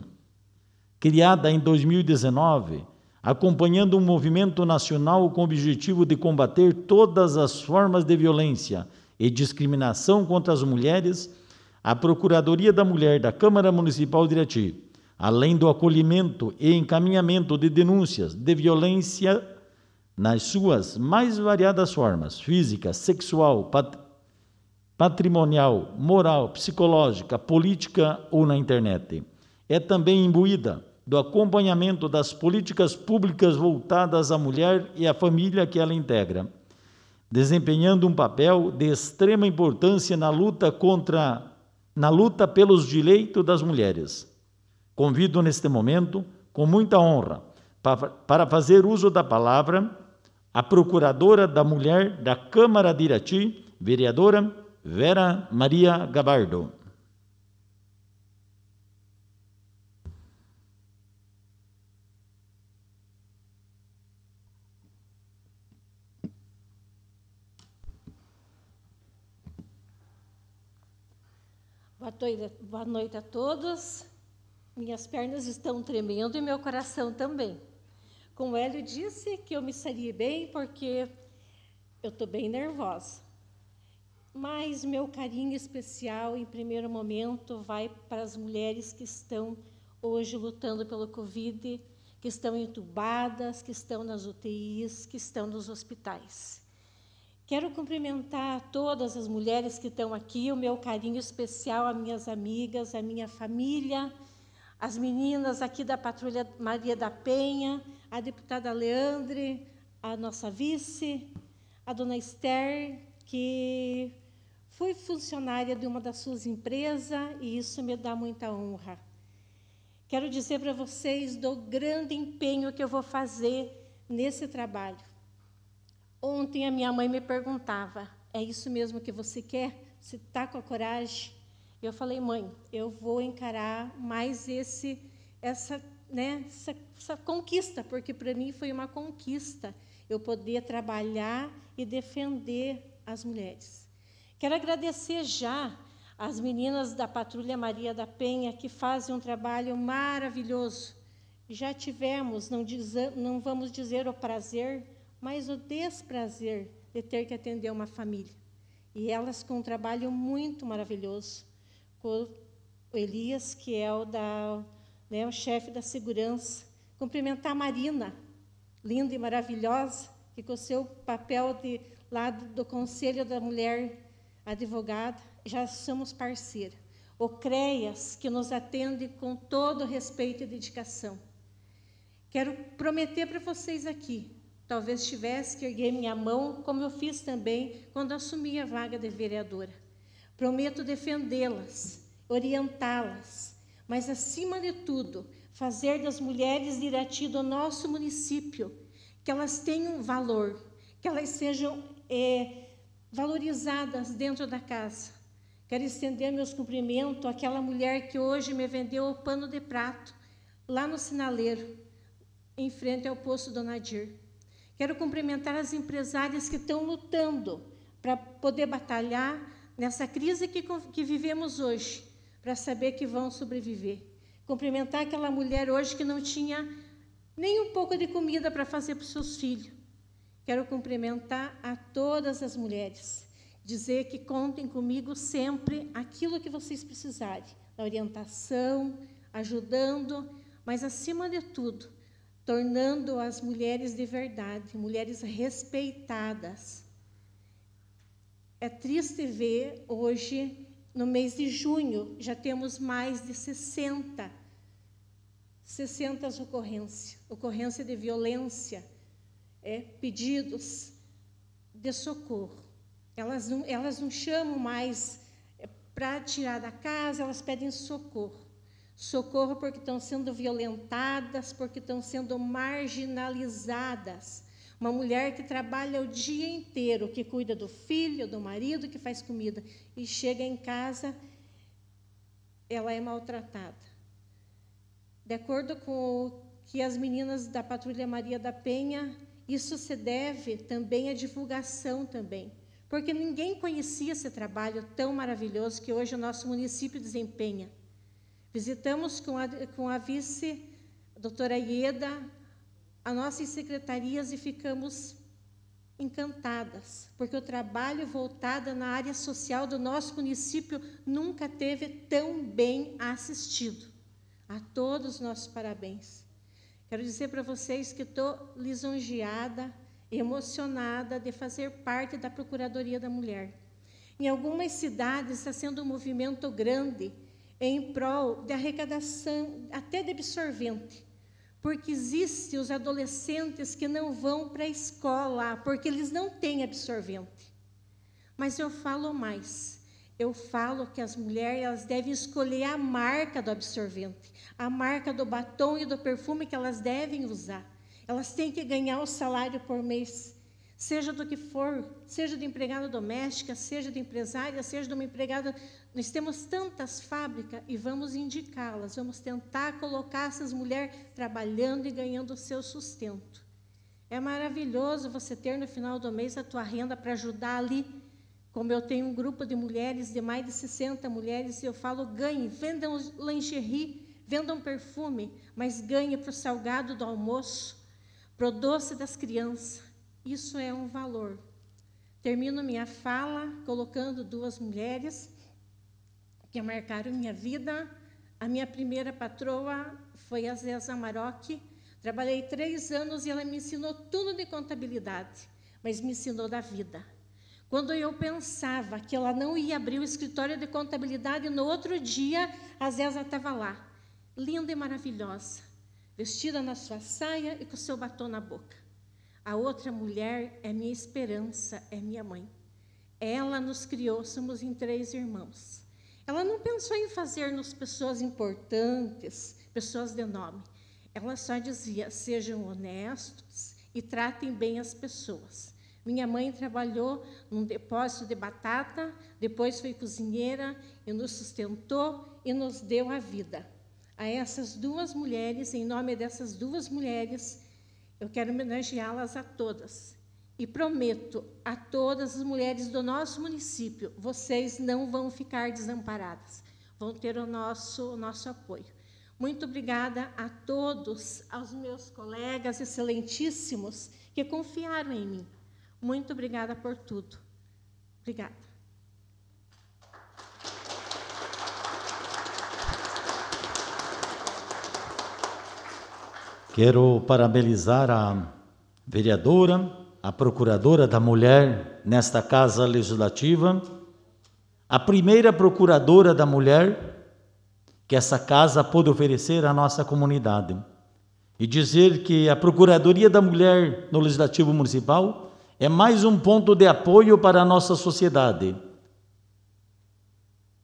Criada em 2019, acompanhando um movimento nacional com o objetivo de combater todas as formas de violência e discriminação contra as mulheres, a Procuradoria da Mulher da Câmara Municipal de Irati além do acolhimento e encaminhamento de denúncias de violência nas suas mais variadas formas física, sexual, pat patrimonial, moral, psicológica, política ou na internet. É também imbuída do acompanhamento das políticas públicas voltadas à mulher e à família que ela integra, desempenhando um papel de extrema importância na luta contra na luta pelos direitos das mulheres. Convido neste momento, com muita honra, para fazer uso da palavra, a procuradora da mulher da Câmara de Irati, vereadora Vera Maria Gabardo. Boa noite, boa noite a todos. Minhas pernas estão tremendo e meu coração também. Como Hélio disse, que eu me sairia bem porque eu estou bem nervosa. Mas meu carinho especial, em primeiro momento, vai para as mulheres que estão hoje lutando pelo Covid, que estão entubadas, que estão nas UTIs, que estão nos hospitais. Quero cumprimentar todas as mulheres que estão aqui, o meu carinho especial a minhas amigas, a minha família, as meninas aqui da Patrulha Maria da Penha, a deputada Leandre, a nossa vice, a dona Esther, que foi funcionária de uma das suas empresas e isso me dá muita honra. Quero dizer para vocês do grande empenho que eu vou fazer nesse trabalho. Ontem a minha mãe me perguntava: é isso mesmo que você quer? Você está com a coragem? Eu falei, mãe, eu vou encarar mais esse, essa, né, essa, essa conquista, porque para mim foi uma conquista eu poder trabalhar e defender as mulheres. Quero agradecer já as meninas da Patrulha Maria da Penha, que fazem um trabalho maravilhoso. Já tivemos, não, diz, não vamos dizer o prazer, mas o desprazer de ter que atender uma família. E elas com um trabalho muito maravilhoso. O Elias, que é o, da, né, o chefe da segurança. Cumprimentar a Marina, linda e maravilhosa, que com seu papel de lado do Conselho da Mulher Advogada, já somos parceira. O CREAS, que nos atende com todo respeito e dedicação. Quero prometer para vocês aqui, talvez tivesse que erguer minha mão, como eu fiz também quando assumi a vaga de vereadora. Prometo defendê-las, orientá-las, mas, acima de tudo, fazer das mulheres de Irati do nosso município que elas tenham valor, que elas sejam é, valorizadas dentro da casa. Quero estender meus cumprimentos àquela mulher que hoje me vendeu o pano de prato, lá no sinaleiro, em frente ao posto Nadir. Quero cumprimentar as empresárias que estão lutando para poder batalhar nessa crise que, que vivemos hoje, para saber que vão sobreviver. Cumprimentar aquela mulher hoje que não tinha nem um pouco de comida para fazer para os seus filhos. Quero cumprimentar a todas as mulheres, dizer que contem comigo sempre aquilo que vocês precisarem, na orientação, ajudando, mas acima de tudo, tornando as mulheres de verdade, mulheres respeitadas, é triste ver hoje, no mês de junho, já temos mais de 60, 60 ocorrências, ocorrência de violência, é, pedidos de socorro. Elas não, elas não chamam mais é, para tirar da casa, elas pedem socorro. Socorro porque estão sendo violentadas, porque estão sendo marginalizadas uma mulher que trabalha o dia inteiro, que cuida do filho, do marido, que faz comida e chega em casa, ela é maltratada. De acordo com o que as meninas da Patrulha Maria da Penha, isso se deve também à divulgação também, porque ninguém conhecia esse trabalho tão maravilhoso que hoje o nosso município desempenha. Visitamos com a, com a vice doutora Ieda as nossas secretarias e ficamos encantadas, porque o trabalho voltado na área social do nosso município nunca teve tão bem assistido. A todos nossos parabéns. Quero dizer para vocês que estou lisonjeada, emocionada de fazer parte da Procuradoria da Mulher. Em algumas cidades está sendo um movimento grande em prol de arrecadação até de absorvente porque existem os adolescentes que não vão para a escola, porque eles não têm absorvente. Mas eu falo mais. Eu falo que as mulheres elas devem escolher a marca do absorvente, a marca do batom e do perfume que elas devem usar. Elas têm que ganhar o salário por mês, seja do que for, seja de empregada doméstica, seja de empresária, seja de uma empregada nós temos tantas fábricas e vamos indicá-las, vamos tentar colocar essas mulheres trabalhando e ganhando o seu sustento. É maravilhoso você ter no final do mês a tua renda para ajudar ali. Como eu tenho um grupo de mulheres, de mais de 60 mulheres, e eu falo, ganhe, vendam lingerie, vendam perfume, mas ganhe para o salgado do almoço, para o doce das crianças. Isso é um valor. Termino minha fala colocando duas mulheres que marcaram minha vida. A minha primeira patroa foi a Zeza Maroc. Trabalhei três anos e ela me ensinou tudo de contabilidade, mas me ensinou da vida. Quando eu pensava que ela não ia abrir o escritório de contabilidade, no outro dia a Zeza estava lá, linda e maravilhosa, vestida na sua saia e com o seu batom na boca. A outra mulher é minha esperança, é minha mãe. Ela nos criou, somos em três irmãos. Ela não pensou em fazer-nos pessoas importantes, pessoas de nome. Ela só dizia: sejam honestos e tratem bem as pessoas. Minha mãe trabalhou num depósito de batata, depois foi cozinheira e nos sustentou e nos deu a vida. A essas duas mulheres, em nome dessas duas mulheres, eu quero homenageá-las a todas. E prometo a todas as mulheres do nosso município, vocês não vão ficar desamparadas, vão ter o nosso, o nosso apoio. Muito obrigada a todos, aos meus colegas excelentíssimos que confiaram em mim. Muito obrigada por tudo. Obrigada. Quero parabenizar a vereadora a procuradora da mulher nesta casa legislativa, a primeira procuradora da mulher que essa casa pôde oferecer à nossa comunidade. E dizer que a Procuradoria da Mulher no Legislativo Municipal é mais um ponto de apoio para a nossa sociedade.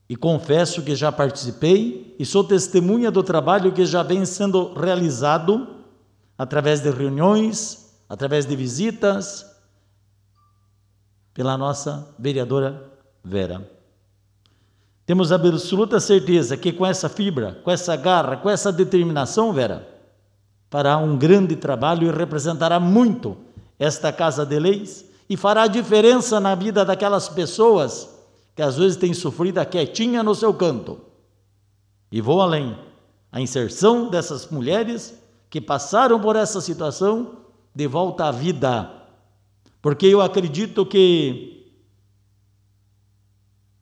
E confesso que já participei e sou testemunha do trabalho que já vem sendo realizado através de reuniões, através de visitas, pela nossa vereadora Vera. Temos absoluta certeza que com essa fibra, com essa garra, com essa determinação, Vera, fará um grande trabalho e representará muito esta Casa de Leis e fará diferença na vida daquelas pessoas que às vezes têm sofrido quietinha no seu canto. E vou além. A inserção dessas mulheres que passaram por essa situação de volta à vida. Porque eu acredito que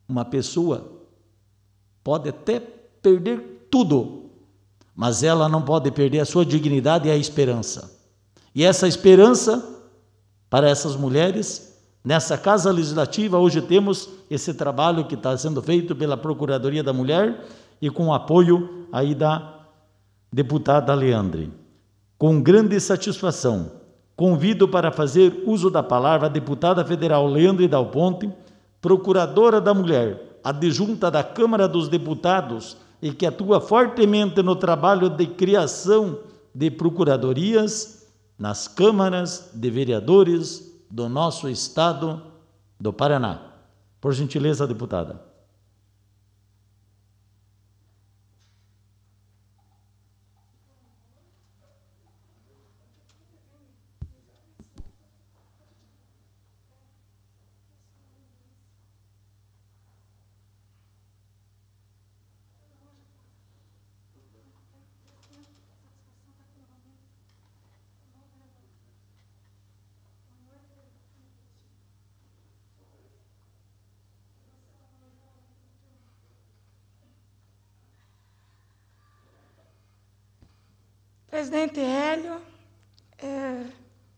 uma pessoa pode até perder tudo, mas ela não pode perder a sua dignidade e a esperança. E essa esperança para essas mulheres Nessa Casa Legislativa, hoje temos esse trabalho que está sendo feito pela Procuradoria da Mulher e com o apoio aí da deputada Leandre. Com grande satisfação, Convido para fazer uso da palavra a deputada federal Leandre Dal Ponte, procuradora da mulher, adjunta da Câmara dos Deputados e que atua fortemente no trabalho de criação de procuradorias nas câmaras de vereadores do nosso estado do Paraná. Por gentileza, deputada. presidente Hélio, é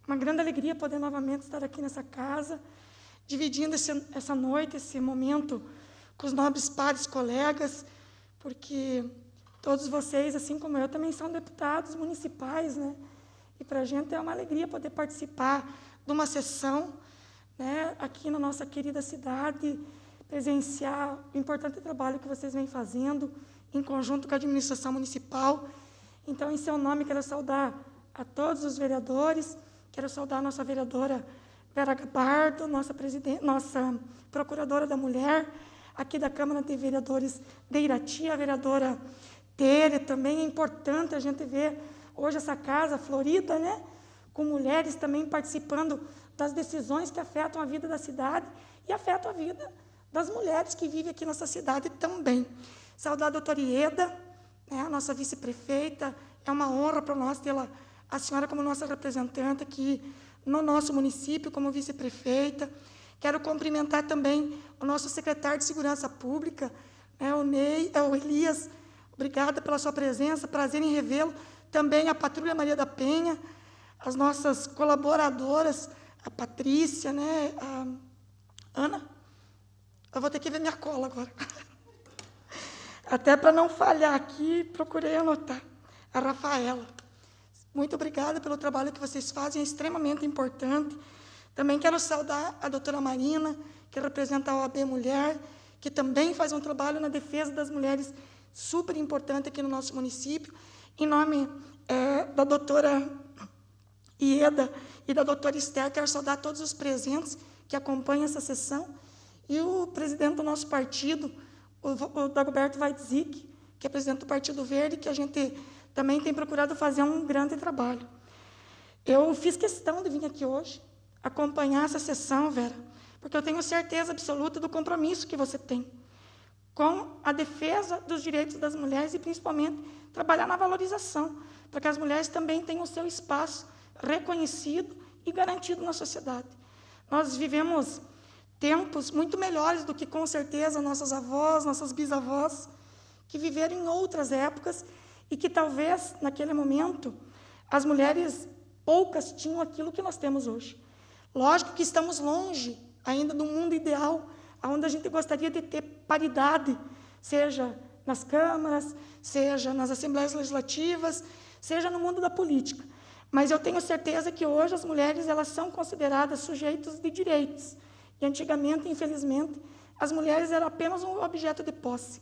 uma grande alegria poder novamente estar aqui nessa casa, dividindo esse, essa noite, esse momento com os nobres pares colegas, porque todos vocês, assim como eu, também são deputados municipais, né? E para a gente é uma alegria poder participar de uma sessão né, aqui na nossa querida cidade, presenciar o importante trabalho que vocês vêm fazendo em conjunto com a administração municipal então, em seu é nome, quero saudar a todos os vereadores, quero saudar a nossa vereadora Vera Gabardo, nossa, nossa procuradora da mulher, aqui da Câmara de Vereadores de Irati, a vereadora Tere, também é importante a gente ver hoje essa casa florida, né? com mulheres também participando das decisões que afetam a vida da cidade e afetam a vida das mulheres que vivem aqui nessa cidade também. Saudar a doutora Ieda, né? A nossa vice-prefeita, é uma honra para nós tê-la, a senhora, como nossa representante aqui no nosso município, como vice-prefeita. Quero cumprimentar também o nosso secretário de Segurança Pública, né, o, Ney, é, o Elias. Obrigada pela sua presença, prazer em revê-lo. Também a Patrulha Maria da Penha, as nossas colaboradoras, a Patrícia, né, a Ana. Eu vou ter que ver minha cola agora. Até para não falhar aqui, procurei anotar. A Rafaela. Muito obrigada pelo trabalho que vocês fazem, é extremamente importante. Também quero saudar a doutora Marina, que representa a OAB Mulher, que também faz um trabalho na defesa das mulheres super importante aqui no nosso município. Em nome é, da doutora Ieda e da doutora Esther, quero saudar todos os presentes que acompanham essa sessão. E o presidente do nosso partido, o Dagoberto Weitzik, que é presidente do Partido Verde, que a gente também tem procurado fazer um grande trabalho. Eu fiz questão de vir aqui hoje acompanhar essa sessão, Vera, porque eu tenho certeza absoluta do compromisso que você tem com a defesa dos direitos das mulheres e, principalmente, trabalhar na valorização, para que as mulheres também tenham o seu espaço reconhecido e garantido na sociedade. Nós vivemos tempos muito melhores do que, com certeza, nossas avós, nossas bisavós, que viveram em outras épocas e que talvez, naquele momento, as mulheres poucas tinham aquilo que nós temos hoje. Lógico que estamos longe ainda do mundo ideal, onde a gente gostaria de ter paridade, seja nas câmaras, seja nas assembleias legislativas, seja no mundo da política. Mas eu tenho certeza que hoje as mulheres elas são consideradas sujeitos de direitos, e antigamente, infelizmente, as mulheres eram apenas um objeto de posse.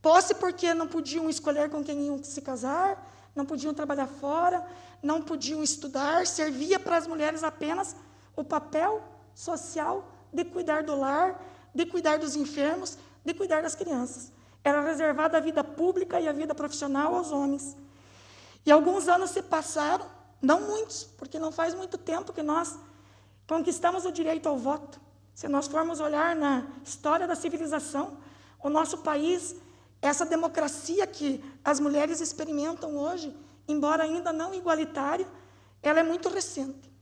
Posse porque não podiam escolher com quem iam se casar, não podiam trabalhar fora, não podiam estudar, servia para as mulheres apenas o papel social de cuidar do lar, de cuidar dos enfermos, de cuidar das crianças. Era reservada a vida pública e a vida profissional aos homens. E alguns anos se passaram, não muitos, porque não faz muito tempo que nós conquistamos o direito ao voto. Se nós formos olhar na história da civilização, o nosso país, essa democracia que as mulheres experimentam hoje, embora ainda não igualitária, ela é muito recente.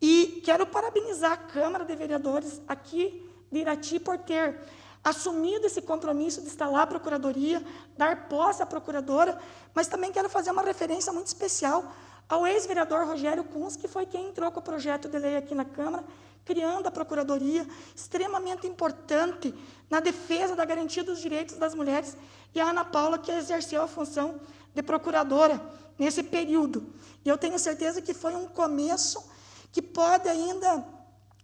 E quero parabenizar a Câmara de Vereadores aqui de Irati por ter assumido esse compromisso de instalar a procuradoria, dar posse à procuradora, mas também quero fazer uma referência muito especial ao ex-vereador Rogério Kunz, que foi quem entrou com o projeto de lei aqui na Câmara criando a Procuradoria, extremamente importante na defesa da garantia dos direitos das mulheres, e a Ana Paula, que exerceu a função de procuradora nesse período. E eu tenho certeza que foi um começo que pode ainda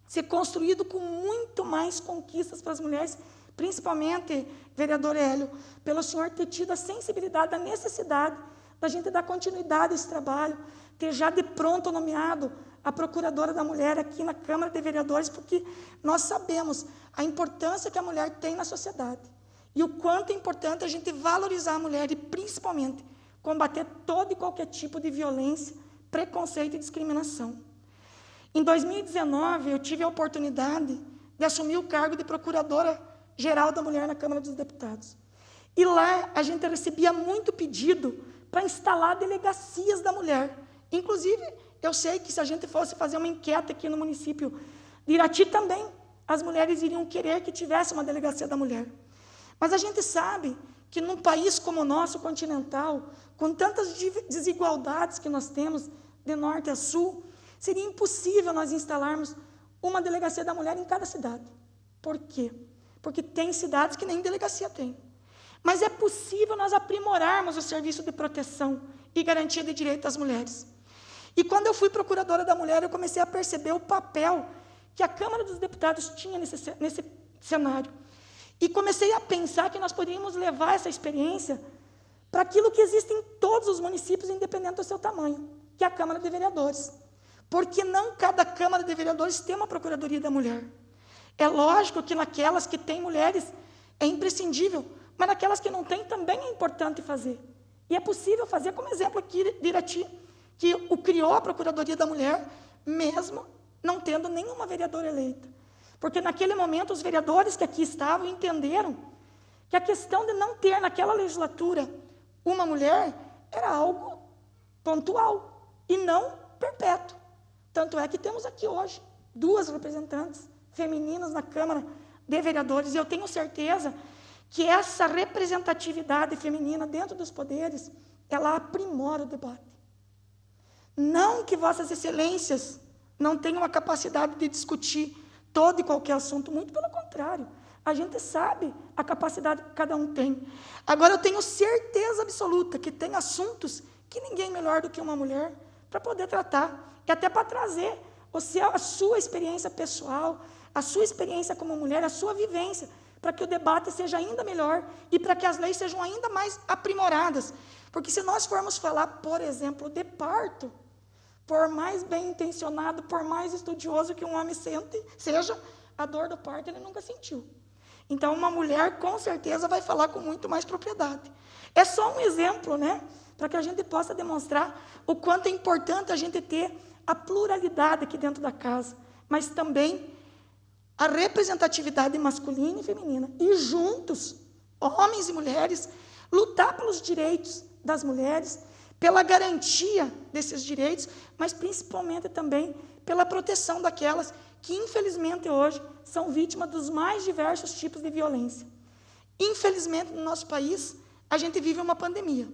ser construído com muito mais conquistas para as mulheres, principalmente, vereador Hélio, pelo senhor ter tido a sensibilidade da necessidade da gente dar continuidade a esse trabalho, ter já de pronto nomeado a procuradora da mulher aqui na Câmara de Vereadores, porque nós sabemos a importância que a mulher tem na sociedade e o quanto é importante a gente valorizar a mulher e, principalmente, combater todo e qualquer tipo de violência, preconceito e discriminação. Em 2019, eu tive a oportunidade de assumir o cargo de procuradora geral da mulher na Câmara dos Deputados. E lá a gente recebia muito pedido para instalar delegacias da mulher, inclusive eu sei que se a gente fosse fazer uma enquete aqui no município de Irati também, as mulheres iriam querer que tivesse uma delegacia da mulher. Mas a gente sabe que num país como o nosso, continental, com tantas desigualdades que nós temos, de norte a sul, seria impossível nós instalarmos uma delegacia da mulher em cada cidade. Por quê? Porque tem cidades que nem delegacia tem. Mas é possível nós aprimorarmos o serviço de proteção e garantia de direitos às mulheres. E quando eu fui procuradora da mulher, eu comecei a perceber o papel que a Câmara dos Deputados tinha nesse, nesse cenário. E comecei a pensar que nós poderíamos levar essa experiência para aquilo que existe em todos os municípios, independente do seu tamanho, que é a Câmara de Vereadores. Porque não cada Câmara de Vereadores tem uma Procuradoria da Mulher. É lógico que naquelas que têm mulheres é imprescindível, mas naquelas que não têm também é importante fazer. E é possível fazer, como exemplo aqui de que o criou a Procuradoria da Mulher, mesmo não tendo nenhuma vereadora eleita. Porque naquele momento os vereadores que aqui estavam entenderam que a questão de não ter naquela legislatura uma mulher era algo pontual e não perpétuo. Tanto é que temos aqui hoje duas representantes femininas na Câmara de Vereadores, e eu tenho certeza que essa representatividade feminina dentro dos poderes, ela aprimora o debate. Não que vossas excelências não tenham a capacidade de discutir todo e qualquer assunto, muito pelo contrário. A gente sabe a capacidade que cada um tem. Agora eu tenho certeza absoluta que tem assuntos que ninguém melhor do que uma mulher para poder tratar e até para trazer seu a sua experiência pessoal, a sua experiência como mulher, a sua vivência, para que o debate seja ainda melhor e para que as leis sejam ainda mais aprimoradas. Porque se nós formos falar, por exemplo, de parto, por mais bem intencionado, por mais estudioso que um homem sente, seja, a dor do parto ele nunca sentiu. Então, uma mulher com certeza vai falar com muito mais propriedade. É só um exemplo, né? Para que a gente possa demonstrar o quanto é importante a gente ter a pluralidade aqui dentro da casa, mas também a representatividade masculina e feminina. E juntos, homens e mulheres, lutar pelos direitos das mulheres, pela garantia desses direitos, mas principalmente também pela proteção daquelas que, infelizmente, hoje são vítimas dos mais diversos tipos de violência. Infelizmente, no nosso país, a gente vive uma pandemia.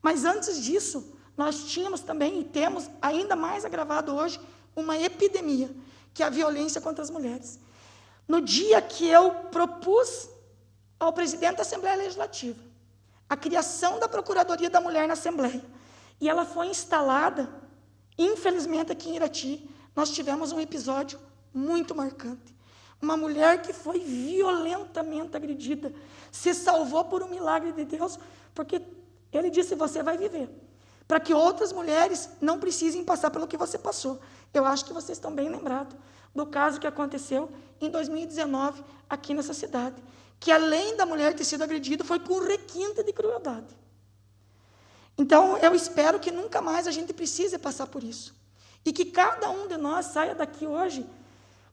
Mas antes disso, nós tínhamos também e temos ainda mais agravado hoje uma epidemia, que é a violência contra as mulheres. No dia que eu propus ao presidente da Assembleia Legislativa a criação da Procuradoria da Mulher na Assembleia. E ela foi instalada, infelizmente, aqui em Irati. Nós tivemos um episódio muito marcante. Uma mulher que foi violentamente agredida se salvou por um milagre de Deus, porque ele disse: Você vai viver. Para que outras mulheres não precisem passar pelo que você passou. Eu acho que vocês estão bem lembrados do caso que aconteceu em 2019 aqui nessa cidade que além da mulher ter sido agredida, foi com requinte de crueldade. Então, eu espero que nunca mais a gente precise passar por isso. E que cada um de nós saia daqui hoje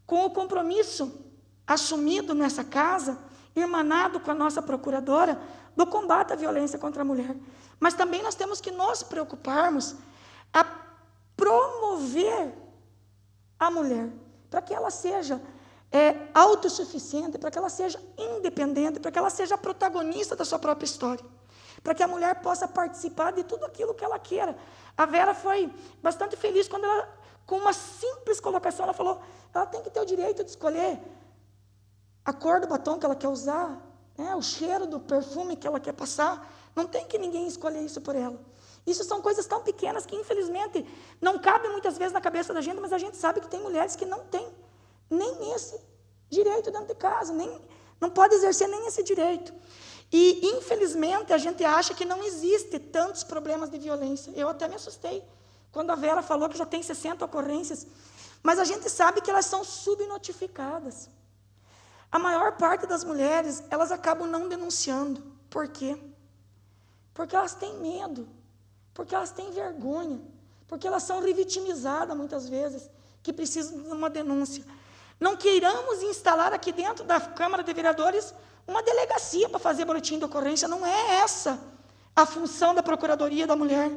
com o compromisso assumido nessa casa, irmanado com a nossa procuradora, do combate à violência contra a mulher. Mas também nós temos que nos preocuparmos a promover a mulher, para que ela seja é, autossuficiente, para que ela seja independente, para que ela seja protagonista da sua própria história, para que a mulher possa participar de tudo aquilo que ela queira. A Vera foi bastante feliz quando ela, com uma simples colocação, ela falou: ela tem que ter o direito de escolher a cor do batom que ela quer usar, né, o cheiro do perfume que ela quer passar. Não tem que ninguém escolher isso por ela. Isso são coisas tão pequenas que, infelizmente, não cabem muitas vezes na cabeça da gente, mas a gente sabe que tem mulheres que não têm nem esse direito dentro de casa, nem, não pode exercer nem esse direito. E, infelizmente, a gente acha que não existe tantos problemas de violência. Eu até me assustei quando a Vera falou que já tem 60 ocorrências, mas a gente sabe que elas são subnotificadas. A maior parte das mulheres, elas acabam não denunciando. Por quê? Porque elas têm medo, porque elas têm vergonha, porque elas são revitimizadas muitas vezes, que precisam de uma denúncia. Não queiramos instalar aqui dentro da Câmara de Vereadores uma delegacia para fazer boletim de ocorrência. Não é essa a função da Procuradoria da Mulher.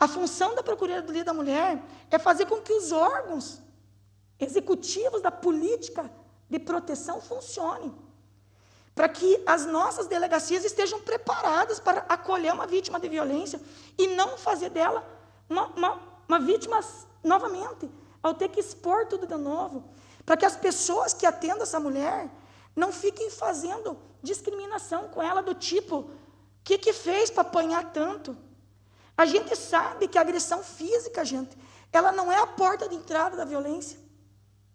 A função da Procuradoria da Mulher é fazer com que os órgãos executivos da política de proteção funcionem, para que as nossas delegacias estejam preparadas para acolher uma vítima de violência e não fazer dela uma, uma, uma vítima novamente, ao ter que expor tudo de novo, para que as pessoas que atendam essa mulher não fiquem fazendo discriminação com ela do tipo, o que, que fez para apanhar tanto? A gente sabe que a agressão física, gente, ela não é a porta de entrada da violência,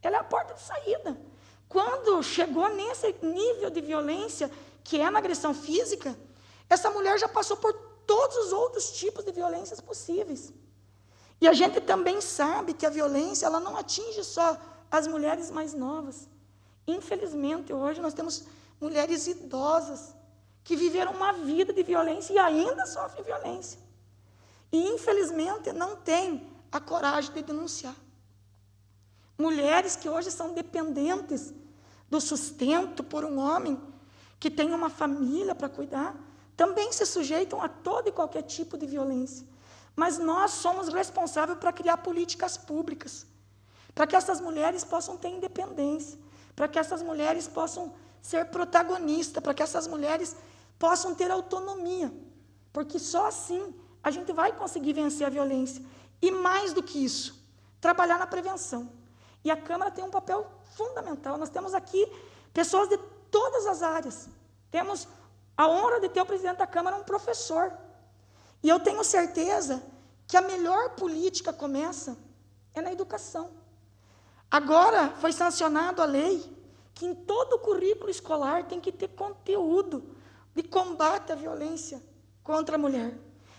ela é a porta de saída. Quando chegou nesse nível de violência, que é na agressão física, essa mulher já passou por todos os outros tipos de violências possíveis. E a gente também sabe que a violência, ela não atinge só as mulheres mais novas. Infelizmente, hoje nós temos mulheres idosas que viveram uma vida de violência e ainda sofrem violência. E, infelizmente, não têm a coragem de denunciar. Mulheres que hoje são dependentes do sustento por um homem que tem uma família para cuidar, também se sujeitam a todo e qualquer tipo de violência. Mas nós somos responsáveis para criar políticas públicas para que essas mulheres possam ter independência, para que essas mulheres possam ser protagonistas, para que essas mulheres possam ter autonomia, porque só assim a gente vai conseguir vencer a violência. E mais do que isso, trabalhar na prevenção. E a Câmara tem um papel fundamental. Nós temos aqui pessoas de todas as áreas. Temos a honra de ter o presidente da Câmara um professor. E eu tenho certeza que a melhor política começa é na educação. Agora foi sancionado a lei que em todo o currículo escolar tem que ter conteúdo de combate à violência contra a mulher.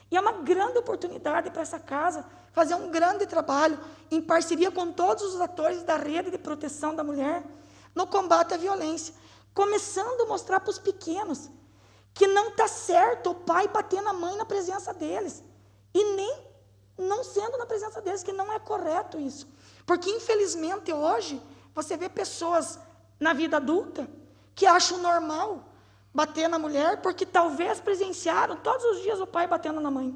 E é uma grande oportunidade para essa casa fazer um grande trabalho em parceria com todos os atores da rede de proteção da mulher no combate à violência, começando a mostrar para os pequenos que não está certo o pai bater na mãe na presença deles e nem não sendo na presença deles, que não é correto isso. Porque, infelizmente, hoje, você vê pessoas na vida adulta que acham normal bater na mulher, porque talvez presenciaram todos os dias o pai batendo na mãe.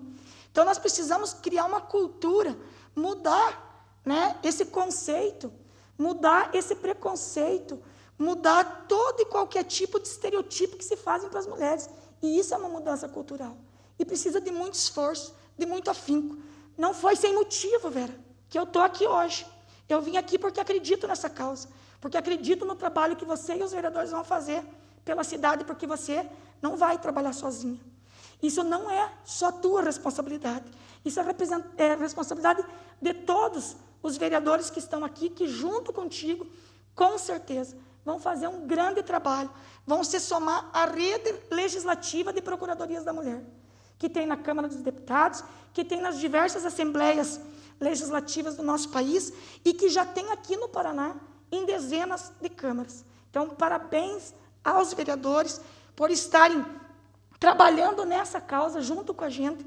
Então, nós precisamos criar uma cultura, mudar né, esse conceito, mudar esse preconceito, mudar todo e qualquer tipo de estereotipo que se fazem para as mulheres. E isso é uma mudança cultural. E precisa de muito esforço, de muito afinco. Não foi sem motivo, Vera, que eu estou aqui hoje. Eu vim aqui porque acredito nessa causa, porque acredito no trabalho que você e os vereadores vão fazer pela cidade, porque você não vai trabalhar sozinha. Isso não é só tua responsabilidade, isso é, é responsabilidade de todos os vereadores que estão aqui, que junto contigo, com certeza, vão fazer um grande trabalho, vão se somar à rede legislativa de procuradorias da mulher, que tem na Câmara dos Deputados, que tem nas diversas assembleias legislativas do nosso país e que já tem aqui no Paraná em dezenas de câmaras. Então, parabéns aos vereadores por estarem trabalhando nessa causa junto com a gente.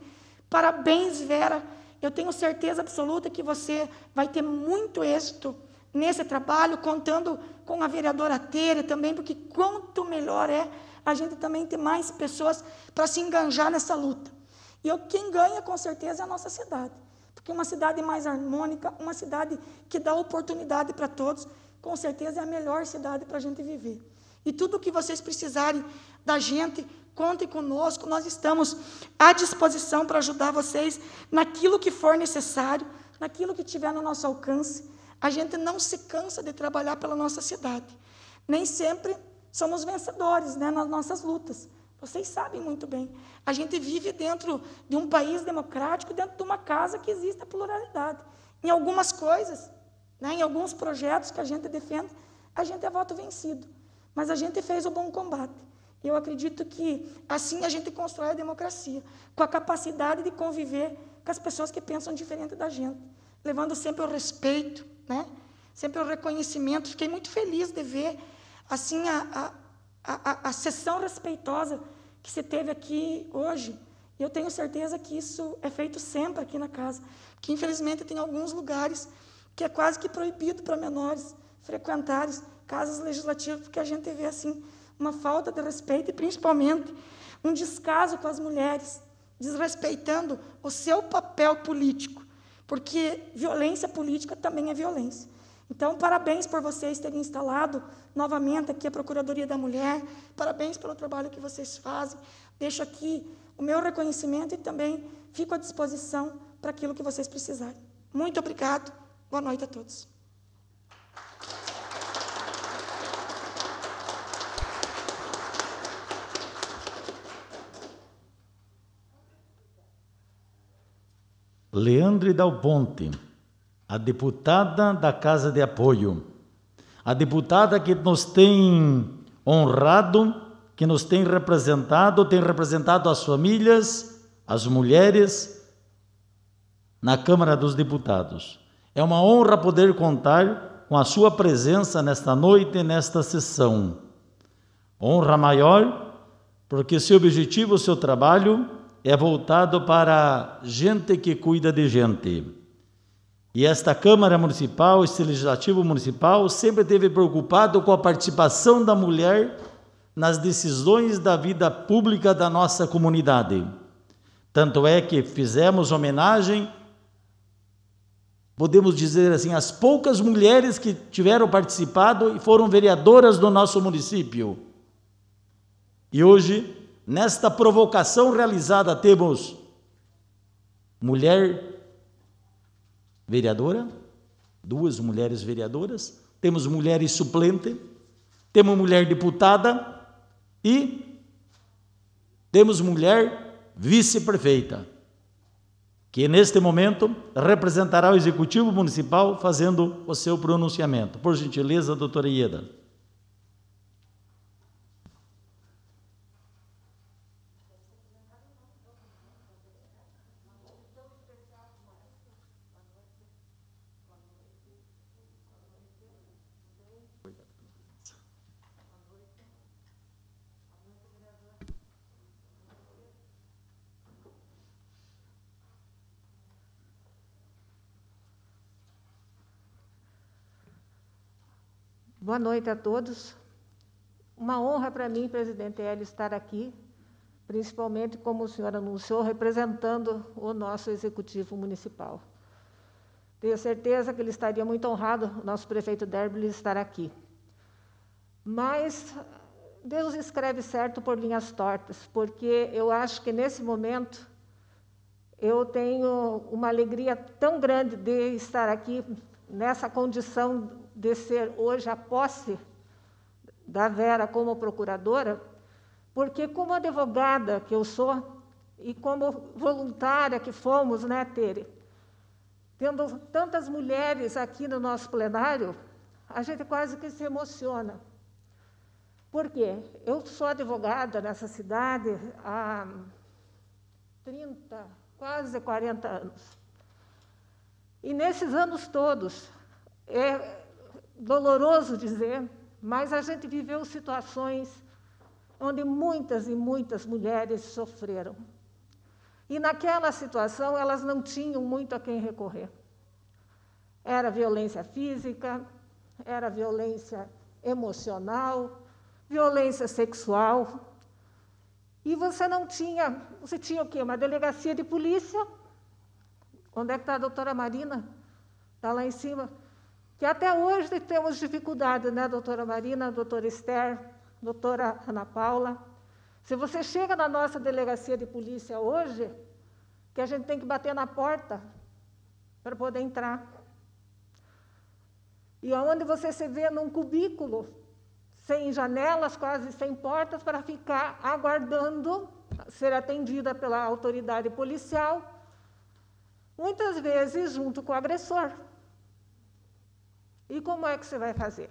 Parabéns, Vera. Eu tenho certeza absoluta que você vai ter muito êxito nesse trabalho, contando com a vereadora Tere também, porque quanto melhor é a gente também ter mais pessoas para se enganjar nessa luta. E eu, quem ganha, com certeza, é a nossa cidade. Porque uma cidade mais harmônica, uma cidade que dá oportunidade para todos, com certeza é a melhor cidade para a gente viver. E tudo o que vocês precisarem da gente, contem conosco, nós estamos à disposição para ajudar vocês naquilo que for necessário, naquilo que tiver no nosso alcance. A gente não se cansa de trabalhar pela nossa cidade. Nem sempre somos vencedores né, nas nossas lutas, vocês sabem muito bem. A gente vive dentro de um país democrático, dentro de uma casa que existe a pluralidade. Em algumas coisas, né, em alguns projetos que a gente defende, a gente é voto vencido. Mas a gente fez o bom combate. Eu acredito que assim a gente constrói a democracia, com a capacidade de conviver com as pessoas que pensam diferente da gente, levando sempre o respeito, né? sempre o reconhecimento. Fiquei muito feliz de ver assim a, a a, a, a sessão respeitosa que se teve aqui hoje. E eu tenho certeza que isso é feito sempre aqui na casa, que infelizmente tem alguns lugares que é quase que proibido para menores frequentarem casas legislativas, porque a gente vê assim uma falta de respeito e principalmente um descaso com as mulheres, desrespeitando o seu papel político, porque violência política também é violência. Então, parabéns por vocês terem instalado novamente aqui a Procuradoria da Mulher. Parabéns pelo trabalho que vocês fazem. Deixo aqui o meu reconhecimento e também fico à disposição para aquilo que vocês precisarem. Muito obrigado. Boa noite a todos. Leandre Dal Ponte a deputada da Casa de Apoio, a deputada que nos tem honrado, que nos tem representado, tem representado as famílias, as mulheres na Câmara dos Deputados. É uma honra poder contar com a sua presença nesta noite e nesta sessão. Honra maior, porque seu objetivo, seu trabalho é voltado para gente que cuida de gente. E esta Câmara Municipal, este Legislativo Municipal, sempre teve preocupado com a participação da mulher nas decisões da vida pública da nossa comunidade. Tanto é que fizemos homenagem, podemos dizer assim, às poucas mulheres que tiveram participado e foram vereadoras do nosso município. E hoje, nesta provocação realizada, temos mulher vereadora, duas mulheres vereadoras, temos mulheres suplente, temos mulher deputada e temos mulher vice-prefeita, que neste momento representará o Executivo Municipal fazendo o seu pronunciamento. Por gentileza, doutora Ieda. Boa noite a todos. Uma honra para mim, presidente Hélio, estar aqui, principalmente como o senhor anunciou, representando o nosso executivo municipal. Tenho certeza que ele estaria muito honrado, o nosso prefeito Derble, estar aqui. Mas Deus escreve certo por linhas tortas, porque eu acho que nesse momento eu tenho uma alegria tão grande de estar aqui nessa condição de ser hoje a posse da Vera como procuradora, porque como advogada que eu sou e como voluntária que fomos, né, Tere? Tendo tantas mulheres aqui no nosso plenário, a gente quase que se emociona. Por quê? Eu sou advogada nessa cidade há 30, quase 40 anos. E nesses anos todos, é, doloroso dizer, mas a gente viveu situações onde muitas e muitas mulheres sofreram. E naquela situação elas não tinham muito a quem recorrer. Era violência física, era violência emocional, violência sexual. E você não tinha, você tinha o quê? Uma delegacia de polícia. Onde é que está a doutora Marina? Está lá em cima que até hoje temos dificuldade, né, doutora Marina, doutora Esther, doutora Ana Paula? Se você chega na nossa delegacia de polícia hoje, que a gente tem que bater na porta para poder entrar. E onde você se vê num cubículo, sem janelas, quase sem portas, para ficar aguardando ser atendida pela autoridade policial, muitas vezes junto com o agressor. E como é que você vai fazer?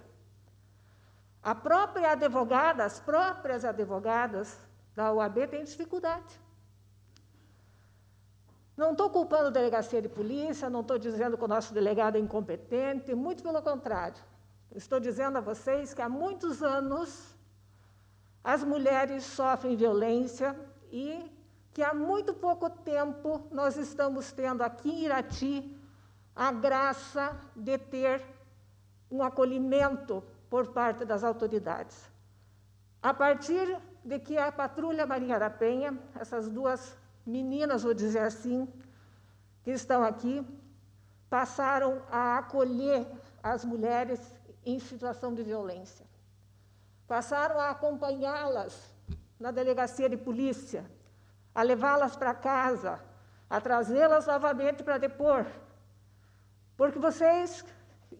A própria advogada, as próprias advogadas da UAB têm dificuldade. Não estou culpando a delegacia de polícia, não estou dizendo que o nosso delegado é incompetente, muito pelo contrário. Estou dizendo a vocês que há muitos anos as mulheres sofrem violência e que há muito pouco tempo nós estamos tendo aqui em Irati a graça de ter um acolhimento por parte das autoridades. A partir de que a Patrulha Marinha da Penha, essas duas meninas, vou dizer assim, que estão aqui, passaram a acolher as mulheres em situação de violência. Passaram a acompanhá-las na delegacia de polícia, a levá-las para casa, a trazê-las novamente para depor. Porque vocês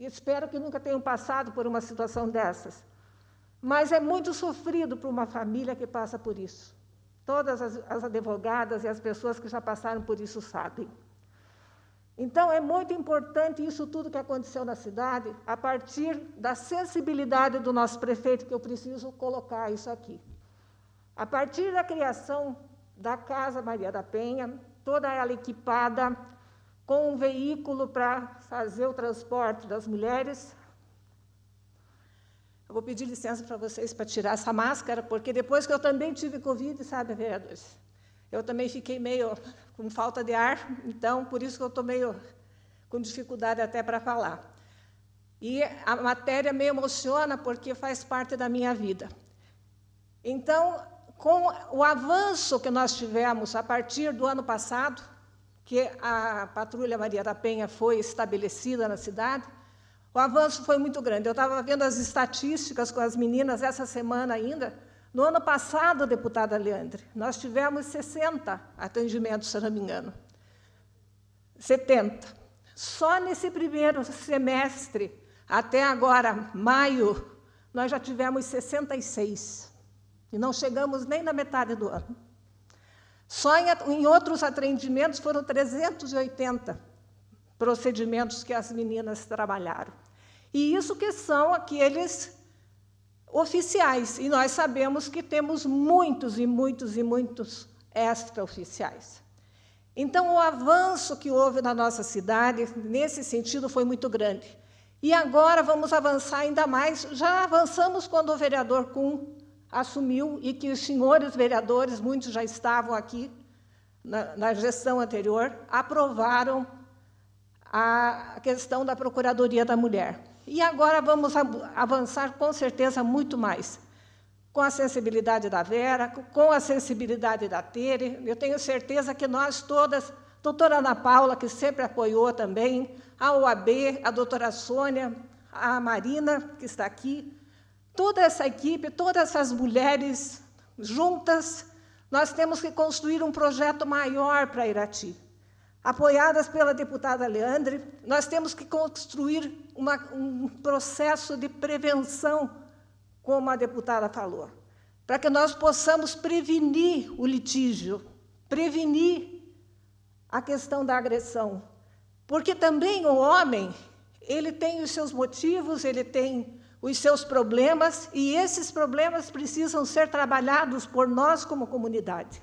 espero que nunca tenham passado por uma situação dessas. Mas é muito sofrido para uma família que passa por isso. Todas as, as advogadas e as pessoas que já passaram por isso sabem. Então, é muito importante isso tudo que aconteceu na cidade, a partir da sensibilidade do nosso prefeito, que eu preciso colocar isso aqui. A partir da criação da Casa Maria da Penha, toda ela equipada, com um veículo para fazer o transporte das mulheres. Eu vou pedir licença para vocês para tirar essa máscara, porque depois que eu também tive Covid, sabe, vereadores? Eu também fiquei meio com falta de ar, então por isso que eu estou meio com dificuldade até para falar. E a matéria me emociona porque faz parte da minha vida. Então, com o avanço que nós tivemos a partir do ano passado, que a Patrulha Maria da Penha foi estabelecida na cidade, o avanço foi muito grande. Eu estava vendo as estatísticas com as meninas essa semana ainda. No ano passado, deputada Leandre, nós tivemos 60 atendimentos, se não me engano. 70. Só nesse primeiro semestre, até agora, maio, nós já tivemos 66. E não chegamos nem na metade do ano. Só em, em outros atendimentos foram 380 procedimentos que as meninas trabalharam. E isso que são aqueles oficiais. E nós sabemos que temos muitos e muitos e muitos extraoficiais. Então, o avanço que houve na nossa cidade, nesse sentido, foi muito grande. E agora vamos avançar ainda mais. Já avançamos quando o vereador Kuhn assumiu e que os senhores vereadores, muitos já estavam aqui na, na gestão anterior, aprovaram a questão da Procuradoria da Mulher. E agora vamos avançar com certeza muito mais. Com a sensibilidade da Vera, com a sensibilidade da Tere, eu tenho certeza que nós todas, doutora Ana Paula, que sempre apoiou também, a OAB, a doutora Sônia, a Marina, que está aqui, toda essa equipe, todas essas mulheres juntas, nós temos que construir um projeto maior para Irati. Apoiadas pela deputada Leandre, nós temos que construir uma, um processo de prevenção, como a deputada falou, para que nós possamos prevenir o litígio, prevenir a questão da agressão. Porque também o homem, ele tem os seus motivos, ele tem os seus problemas e esses problemas precisam ser trabalhados por nós como comunidade.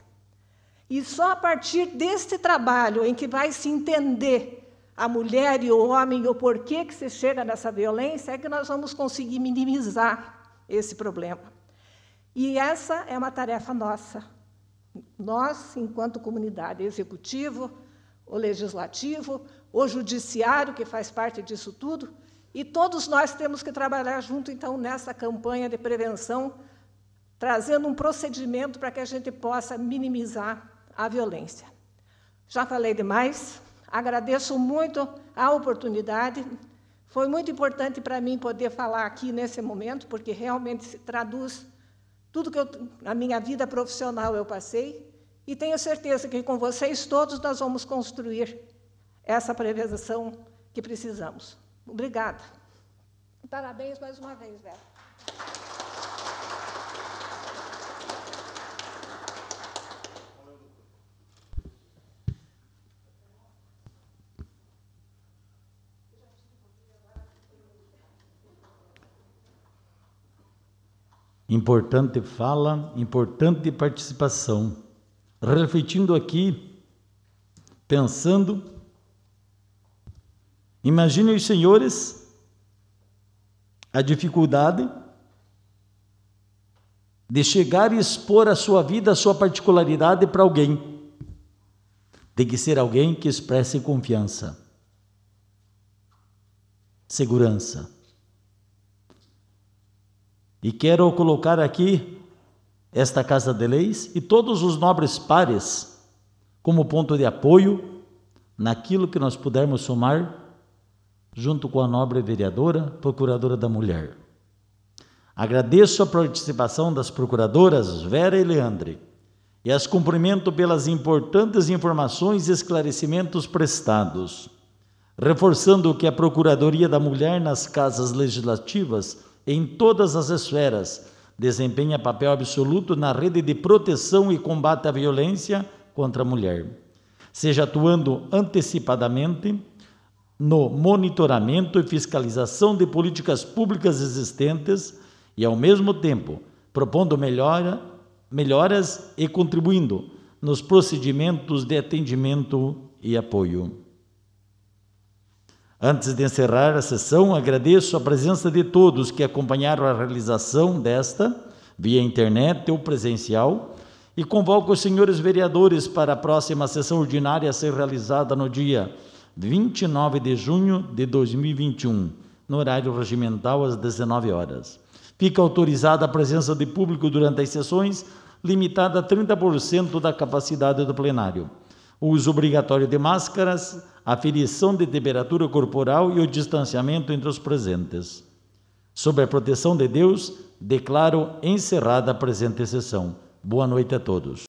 E só a partir deste trabalho em que vai se entender a mulher e o homem o porquê que se chega nessa violência é que nós vamos conseguir minimizar esse problema. E essa é uma tarefa nossa. Nós, enquanto comunidade, executivo, o legislativo, o judiciário que faz parte disso tudo, e todos nós temos que trabalhar junto, então, nessa campanha de prevenção, trazendo um procedimento para que a gente possa minimizar a violência. Já falei demais, agradeço muito a oportunidade. Foi muito importante para mim poder falar aqui nesse momento, porque realmente se traduz tudo que eu, na minha vida profissional eu passei. E tenho certeza que com vocês todos nós vamos construir essa prevenção que precisamos. Obrigada. Parabéns mais uma vez, Vera. Importante fala, importante participação. Refletindo aqui, pensando Imaginem os senhores a dificuldade de chegar e expor a sua vida, a sua particularidade para alguém. Tem que ser alguém que expresse confiança, segurança. E quero colocar aqui esta Casa de Leis e todos os nobres pares como ponto de apoio naquilo que nós pudermos somar junto com a nobre vereadora, procuradora da mulher. Agradeço a participação das procuradoras Vera e Leandre e as cumprimento pelas importantes informações e esclarecimentos prestados, reforçando que a Procuradoria da Mulher nas casas legislativas, em todas as esferas, desempenha papel absoluto na rede de proteção e combate à violência contra a mulher, seja atuando antecipadamente no monitoramento e fiscalização de políticas públicas existentes e, ao mesmo tempo, propondo melhora, melhoras e contribuindo nos procedimentos de atendimento e apoio. Antes de encerrar a sessão, agradeço a presença de todos que acompanharam a realização desta, via internet ou presencial, e convoco os senhores vereadores para a próxima sessão ordinária a ser realizada no dia 29 de junho de 2021, no horário regimental, às 19 horas. Fica autorizada a presença de público durante as sessões, limitada a 30% da capacidade do plenário. O uso obrigatório de máscaras, aferição de temperatura corporal e o distanciamento entre os presentes. Sob a proteção de Deus, declaro encerrada a presente sessão. Boa noite a todos.